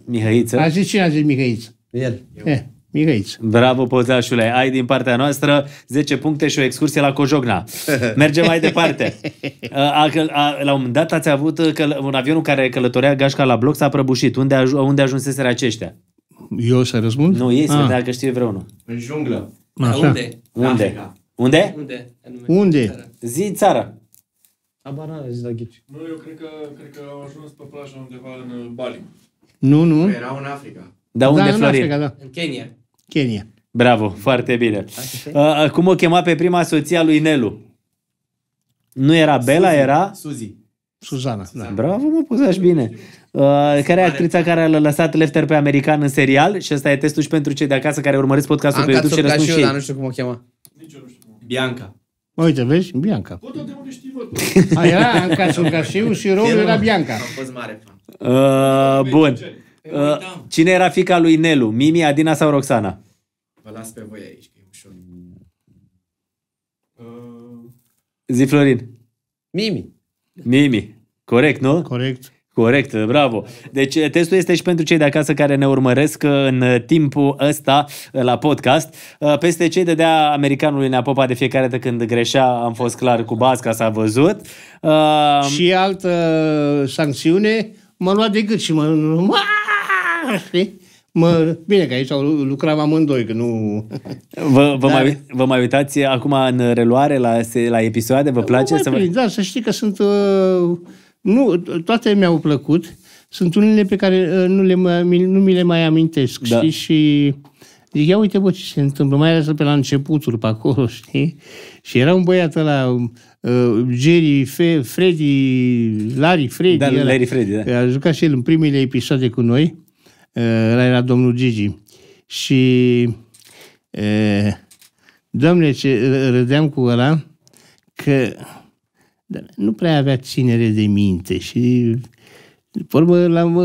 A: Mihaița. A zis
B: cine a zis Mihaița? El. Eu. Eh.
A: Mihăiț. Bravo, Pozașule! Ai din partea noastră 10 puncte și o excursie la Cojogna. Mergem mai departe. A, a, la un moment dat ați avut căl- un avion care călătorea gașca la bloc s-a prăbușit. Unde, aj- unde ajunseseră aceștia? Eu să răspund? Nu, ei să ah. dacă știe vreunul. În junglă. Așa. Unde? Unde? Unde? Unde? Unde? Țara. Zi țara. Abana, zi la ghici. Nu, eu cred că, cred că au ajuns pe plajă undeva în Bali. Nu, nu. Erau în Africa. Da, unde, da, Florin? În Africa, da. În Kenya. Kenya. Bravo, foarte bine. Uh, cum o chema pe prima soția lui Nelu? Nu era Bela, Suzy. era... Suzy. Suzana. Da. Bravo, mă, puzași bine. Uh, care e actrița care a lăsat Lefter pe american în serial? Și ăsta e testul și pentru cei de acasă care urmăresc podcastul Anca pe YouTube și răspund și eu, dar nu știu cum o chema. Nici eu nu știu cum. Bianca. Mă, uite, vezi? Bianca. Tot de unde știi vă. Aia, Anca Surcașiu și rolul era Bianca. Am fost mare fan. Uh, bun. Uh, cine era fica lui Nelu? Mimi, Adina sau Roxana? Vă las pe voi aici, că e ușor. Uh... Zi, Florin. Mimi. Mimi. Corect, nu? Corect. Corect, bravo. Deci uh, testul este și pentru cei de acasă care ne urmăresc uh, în uh, timpul ăsta la podcast. Peste cei de dea americanului Neapopa de fiecare dată când greșea, am fost clar cu basca, s-a văzut. Și altă sancțiune,
B: m-a luat de gât și mă știi? Mă, bine că aici lucram amândoi, că nu...
A: Vă, vă, Dar... mai, vă mai uitați acum în reluare la, la episoade? Vă place? să prind,
B: vă... Da, să știi că sunt... Uh, nu, toate mi-au plăcut. Sunt unele pe care uh, nu, le nu mi le mai amintesc, da. știi? Și zic, ia uite, bă, ce se întâmplă, mai ales pe la începutul pe acolo, știi? Și era un băiat ăla, uh, Jerry, Fe, Freddy, Larry Freddy. Da, ăla, Larry Freddy, da. A jucat și el în primele episoade cu noi. Eh, ăla era domnul Gigi. Și eh, domnule, ce râdeam cu ăla că nu prea avea ținere de minte și formă, l-am...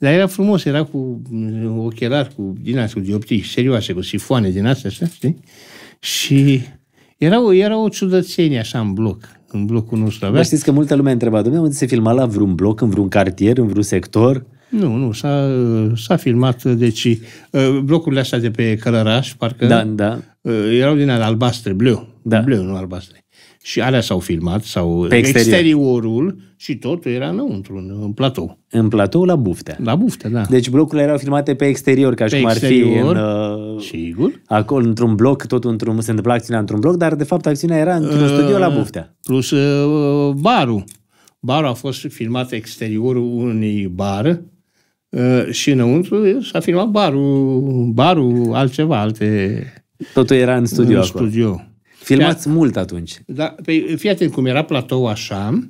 B: Dar era frumos, era cu mm, ochelari, cu din astea, cu dioptrii serioase, cu sifoane din astea, așa, știi? Și era o, era o ciudățenie așa în bloc, în blocul nostru. Avea... Dar știți
A: că multă lume întreba, domnule, unde se filma la vreun bloc, în vreun cartier, în vreun sector?
B: Nu, nu, s-a, s-a filmat, deci uh, blocurile astea de pe Călăraș, parcă da, da. Uh, erau din alea albastre, bleu, da. bleu, nu albastre.
A: Și alea s-au filmat, sau pe exterior.
B: exteriorul și totul era înăuntru, în, în
A: platou. În platou la buftea. La buftea, da. Deci blocurile erau filmate pe exterior, ca și pe cum exterior, ar fi în, uh, sigur. acolo, într-un bloc, tot într-un, se întâmpla acțiunea într-un bloc, dar de fapt acțiunea era într-un uh, studio la buftea. Plus uh, barul.
B: Barul a fost filmat exteriorul unui bar, Uh, și înăuntru s-a filmat barul, barul, altceva,
A: alte... Totul era în studio în acolo. studio. Filmați Fia... mult atunci.
B: Da, pe, păi, fii atent cum era platou așa,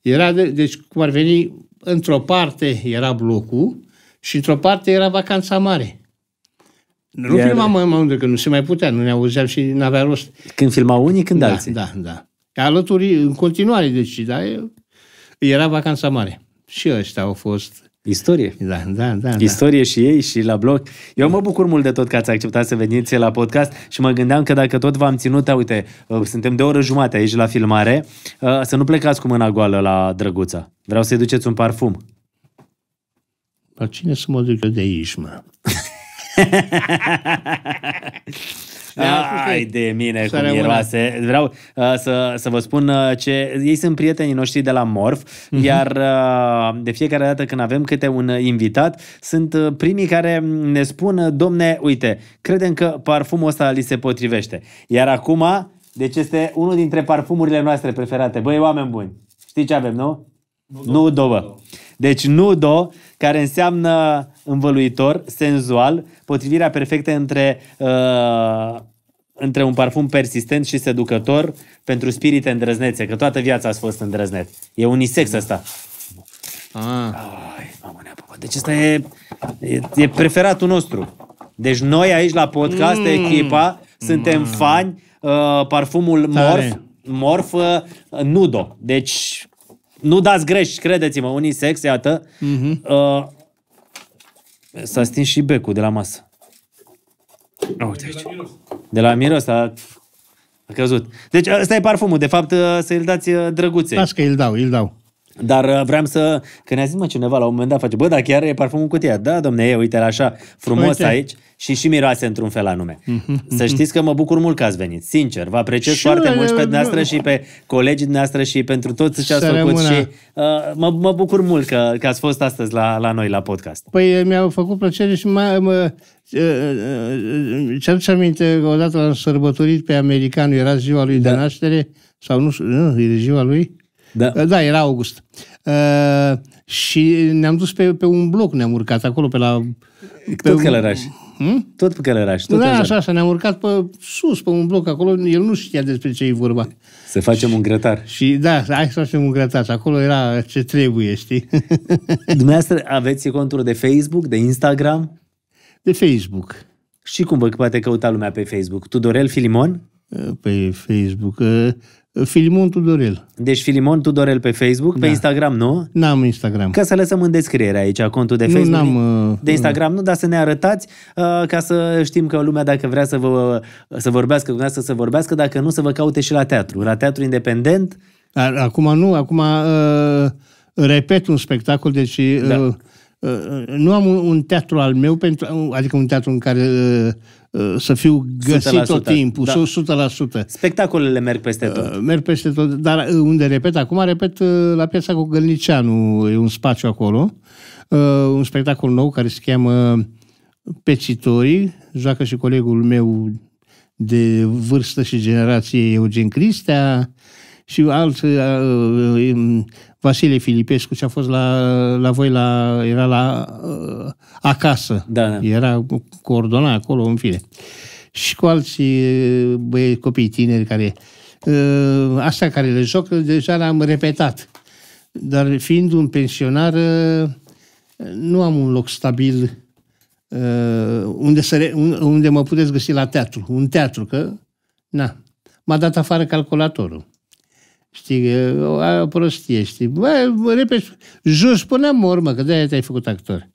B: era de, deci cum ar veni, într-o parte era blocul și într-o parte era vacanța mare. Nu Iar... filmam mai mult că nu se mai putea, nu ne auzeam și nu avea rost. Când filmau unii, când da, alții. Da, da. Alături, în continuare, deci, da, era vacanța mare. Și
A: ăștia au fost Istorie. Da, da, da. da. Istorie da. și ei și la blog. Eu mă bucur mult de tot că ați acceptat să veniți la podcast și mă gândeam că dacă tot v-am ținut, da, uite, uh, suntem de o oră jumate aici la filmare, uh, să nu plecați cu mâna goală la drăguța. Vreau să-i duceți un parfum.
B: La cine să mă duc eu de aici, mă?
A: Ai de mine cum miroase. Vreau uh, să, să vă spun uh, ce... Ei sunt prietenii noștri de la Morf, uh-huh. iar uh, de fiecare dată când avem câte un uh, invitat, sunt uh, primii care ne spun, uh, domne, uite, credem că parfumul ăsta li se potrivește. Iar acum, deci este unul dintre parfumurile noastre preferate. Băi, oameni buni, știi ce avem, nu? Nu, nu dobă. Deci do care înseamnă învăluitor, senzual, potrivirea perfectă între, uh, între un parfum persistent și seducător pentru spirite îndrăznețe, că toată viața a fost îndrăznet. E unisex ăsta. Ah. deci ăsta e, e, e preferatul nostru. Deci noi aici la podcast, mm. echipa, suntem mm. fani, uh, parfumul Tare. Morf, Morf uh, Nudo. Deci nu dați greș, credeți-mă, unisex, iată. Mm-hmm. Uh, s-a stins și becul de la masă. Oh, de, aici. De la miros a, a căzut. Deci ăsta e parfumul. De fapt, uh, să-i dați uh, drăguțe. Lasă că îl dau, îl dau. Dar uh, vreau să... Că ne-a zis, mă, cineva la un moment dat face, bă, dar chiar e parfumul cutia. Da, domne, e, uite așa, frumos uite. aici și și miroase într-un fel anume. Mhm. să știți că mă bucur mult că ați venit, sincer. Vă apreciez și foarte mult și pe dumneavoastră și pe colegii dumneavoastră și pentru tot ce ați făcut. Și uh, mă, mă bucur mult că, că ați fost astăzi la, la noi, la podcast.
B: Păi mi a făcut plăcere și mă, am ce-aduce aminte, odată l-am sărbătorit pe americanul, era ziua lui da. de naștere, sau nu, nu, e ziua lui? Da, uh, da era august. Uh, și ne-am dus pe, pe un bloc, ne-am urcat acolo pe la... Pe tot Călăraș.
A: Hmm? Tot pe Călăraș. Tot da, așa, așa,
B: așa, ne-am urcat pe sus, pe un bloc acolo, el nu știa despre ce e vorba.
A: Să facem și, un grătar.
B: Și da, hai să facem un grătar. Acolo era ce trebuie, știi?
A: Dumneavoastră aveți conturi de Facebook, de Instagram? De Facebook. Și cum vă poate căuta lumea pe Facebook? Tudorel Filimon? Pe Facebook. Uh, Filimon Tudorel. Deci Filimon Tudorel pe Facebook, da. pe Instagram nu?
B: N-am Instagram.
A: Ca să lăsăm în descriere aici contul de Facebook. Nu, n-am, de uh, Instagram nu, dar să ne arătați uh, ca să știm că lumea dacă vrea să, vă, să vorbească cu dumneavoastră, să vorbească, dacă nu, să vă caute și la teatru. La teatru independent.
B: Acum nu, acum uh, repet un spectacol, deci da. Uh, uh, nu am un, un teatru al meu, pentru, adică un teatru în care uh, Uh, să fiu găsit 100%, tot timpul,
A: da. 100%. Spectacolele merg peste uh,
B: tot. Merg peste tot, dar uh, unde repet acum, repet la piața cu Gălnicianu, e un spațiu acolo, un spectacol nou care se cheamă Pecitorii, joacă și colegul meu de vârstă și generație Eugen Cristea și alți um, Vasile Filipescu și a fost la, la voi, la, era la uh, acasă. Da, da. Era coordonat acolo, în fine. Și cu alții uh, băie, copii tineri care... Uh, Asta care le joc, deja l-am repetat. Dar fiind un pensionar, nu am un loc stabil unde, să re, unde mă puteți găsi la teatru. Un teatru, că... Na, m-a dat afară calculatorul. Știi, o prostie, știi. Bă, repede, jos până mor, mă, că de-aia te-ai făcut actor.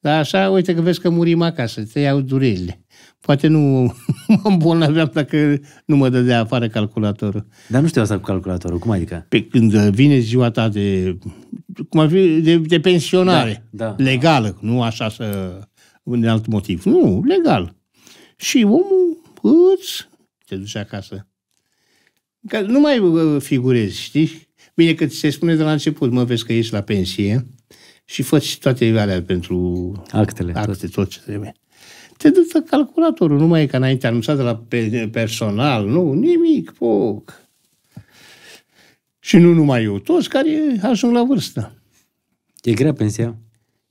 B: Dar așa, uite că vezi că murim acasă, te iau durerile. Poate nu mă îmbolnăveam dacă nu mă dădea afară calculatorul. Dar nu știu asta cu calculatorul, cum adică? Pe când vine ziua ta de, cum fi, de, de pensionare, da, da, legală, da. nu așa să, un alt motiv. Nu, legal. Și omul îți te duce acasă. Că nu mai figurezi, știi? Bine că ți se spune de la început, mă, vezi că ești la pensie și faci toate alea pentru actele, acte, tot. tot ce trebuie. Te duci la calculatorul, nu mai e ca înainte anunțat de la personal, nu, nimic, poc. Și nu numai eu, toți care ajung la vârstă. E grea pensia?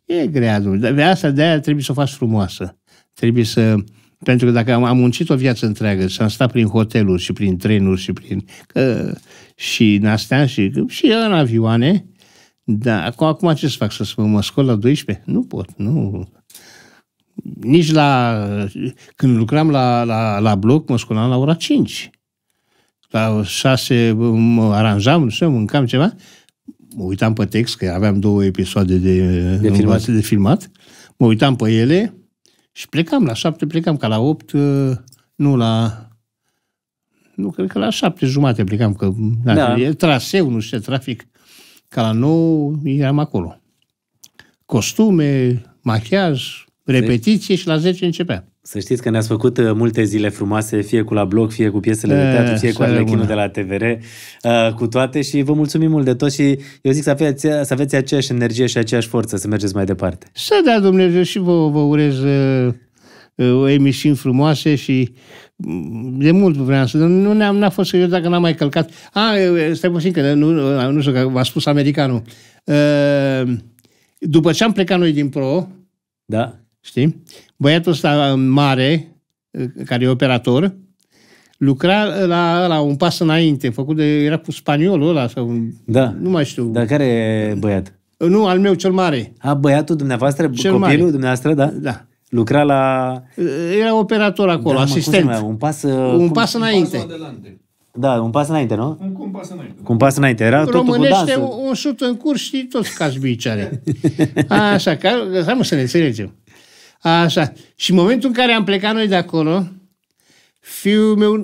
B: E grea, dar De asta de aia trebuie să o faci frumoasă. Trebuie să pentru că dacă am, am muncit o viață întreagă și am stat prin hoteluri și prin trenuri și prin că, și în astea și, și în avioane, da, acum, acum ce să fac? Să mă, mă scol la 12? Nu pot, nu. Nici la... Când lucram la, la, la bloc, mă scolam la ora 5. La 6 mă aranjam, nu știu, mâncam ceva. Mă uitam pe text, că aveam două episoade de, de, filmat. de filmat. Mă uitam pe ele, și plecam la șapte, plecam ca la opt, uh, nu la... Nu, cred că la șapte jumate plecam, că da. da. e traseu, nu știu trafic. Ca la nouă eram acolo. Costume, machiaj, repetiție și la 10 începea.
A: Să știți că ne-ați făcut uh, multe zile frumoase, fie cu la blog, fie cu piesele e, de eh, teatru, fie cu Arlechinul de la TVR, uh, cu toate și vă mulțumim mult de tot și eu zic să aveți, uh, să aveți aceeași energie și aceeași forță să mergeți mai departe.
B: Să da, Dumnezeu, și vă, vă urez uh, o uh, emisiune frumoase și mm, de mult vreau să... Nu ne-am n-a fost serios dacă n-am mai călcat... A, stai puțin că nu, nu știu că v-a spus americanul. Uh, după ce am plecat noi din pro, da. Știi? Băiatul ăsta uh, mare, uh, care e operator, lucra la, la un pas înainte, făcut
A: de, era cu spaniolul ăla sau... Da. Nu mai știu. Dar care e băiat? Uh, nu, al meu, cel mare. A, băiatul dumneavoastră, cel copilul mare. dumneavoastră, da? Da. Lucra la... Era operator acolo, da, asistent. Mă, un pas... Un cum... pas
B: înainte. Un pas
A: da, un pas înainte, nu? Un,
B: cum un pas înainte.
A: Cu un pas înainte. Era Românește totul cu
B: un șut în curs, și toți
A: cazbiciare.
B: Așa, ca, hai mă să ne înțelegem. Așa. Și în momentul în care am plecat noi de acolo, fiul meu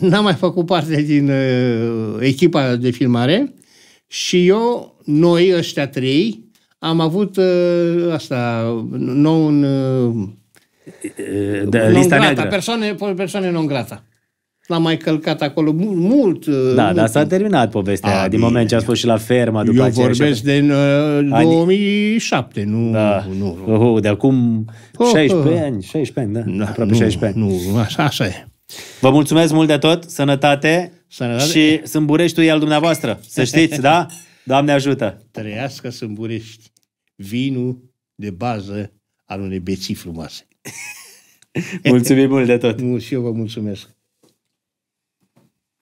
B: n-a mai făcut parte din uh, echipa de filmare și eu, noi ăștia trei, am avut uh, asta, nou în... Uh, de, lista grata, neagră. persoane, persoane non grata l-am mai călcat acolo mult. Uh, da, mult. dar s-a
A: terminat povestea. A, din bine. moment ce a fost și la fermă. După Eu vorbesc de în uh,
B: 2007, nu... Da. nu, nu. Oh, oh de acum oh, 16 oh.
A: ani, 16 ani, da? da Aproape nu, 16
B: ani. Nu, așa, așa e.
A: Vă mulțumesc mult de tot, sănătate, sănătate. și Sâmbureștiul e al dumneavoastră, să știți, da? Doamne ajută! Trăiască Sâmburești,
B: vinul de bază al unei beții frumoase. Mulțumim mult de tot! Și eu vă mulțumesc!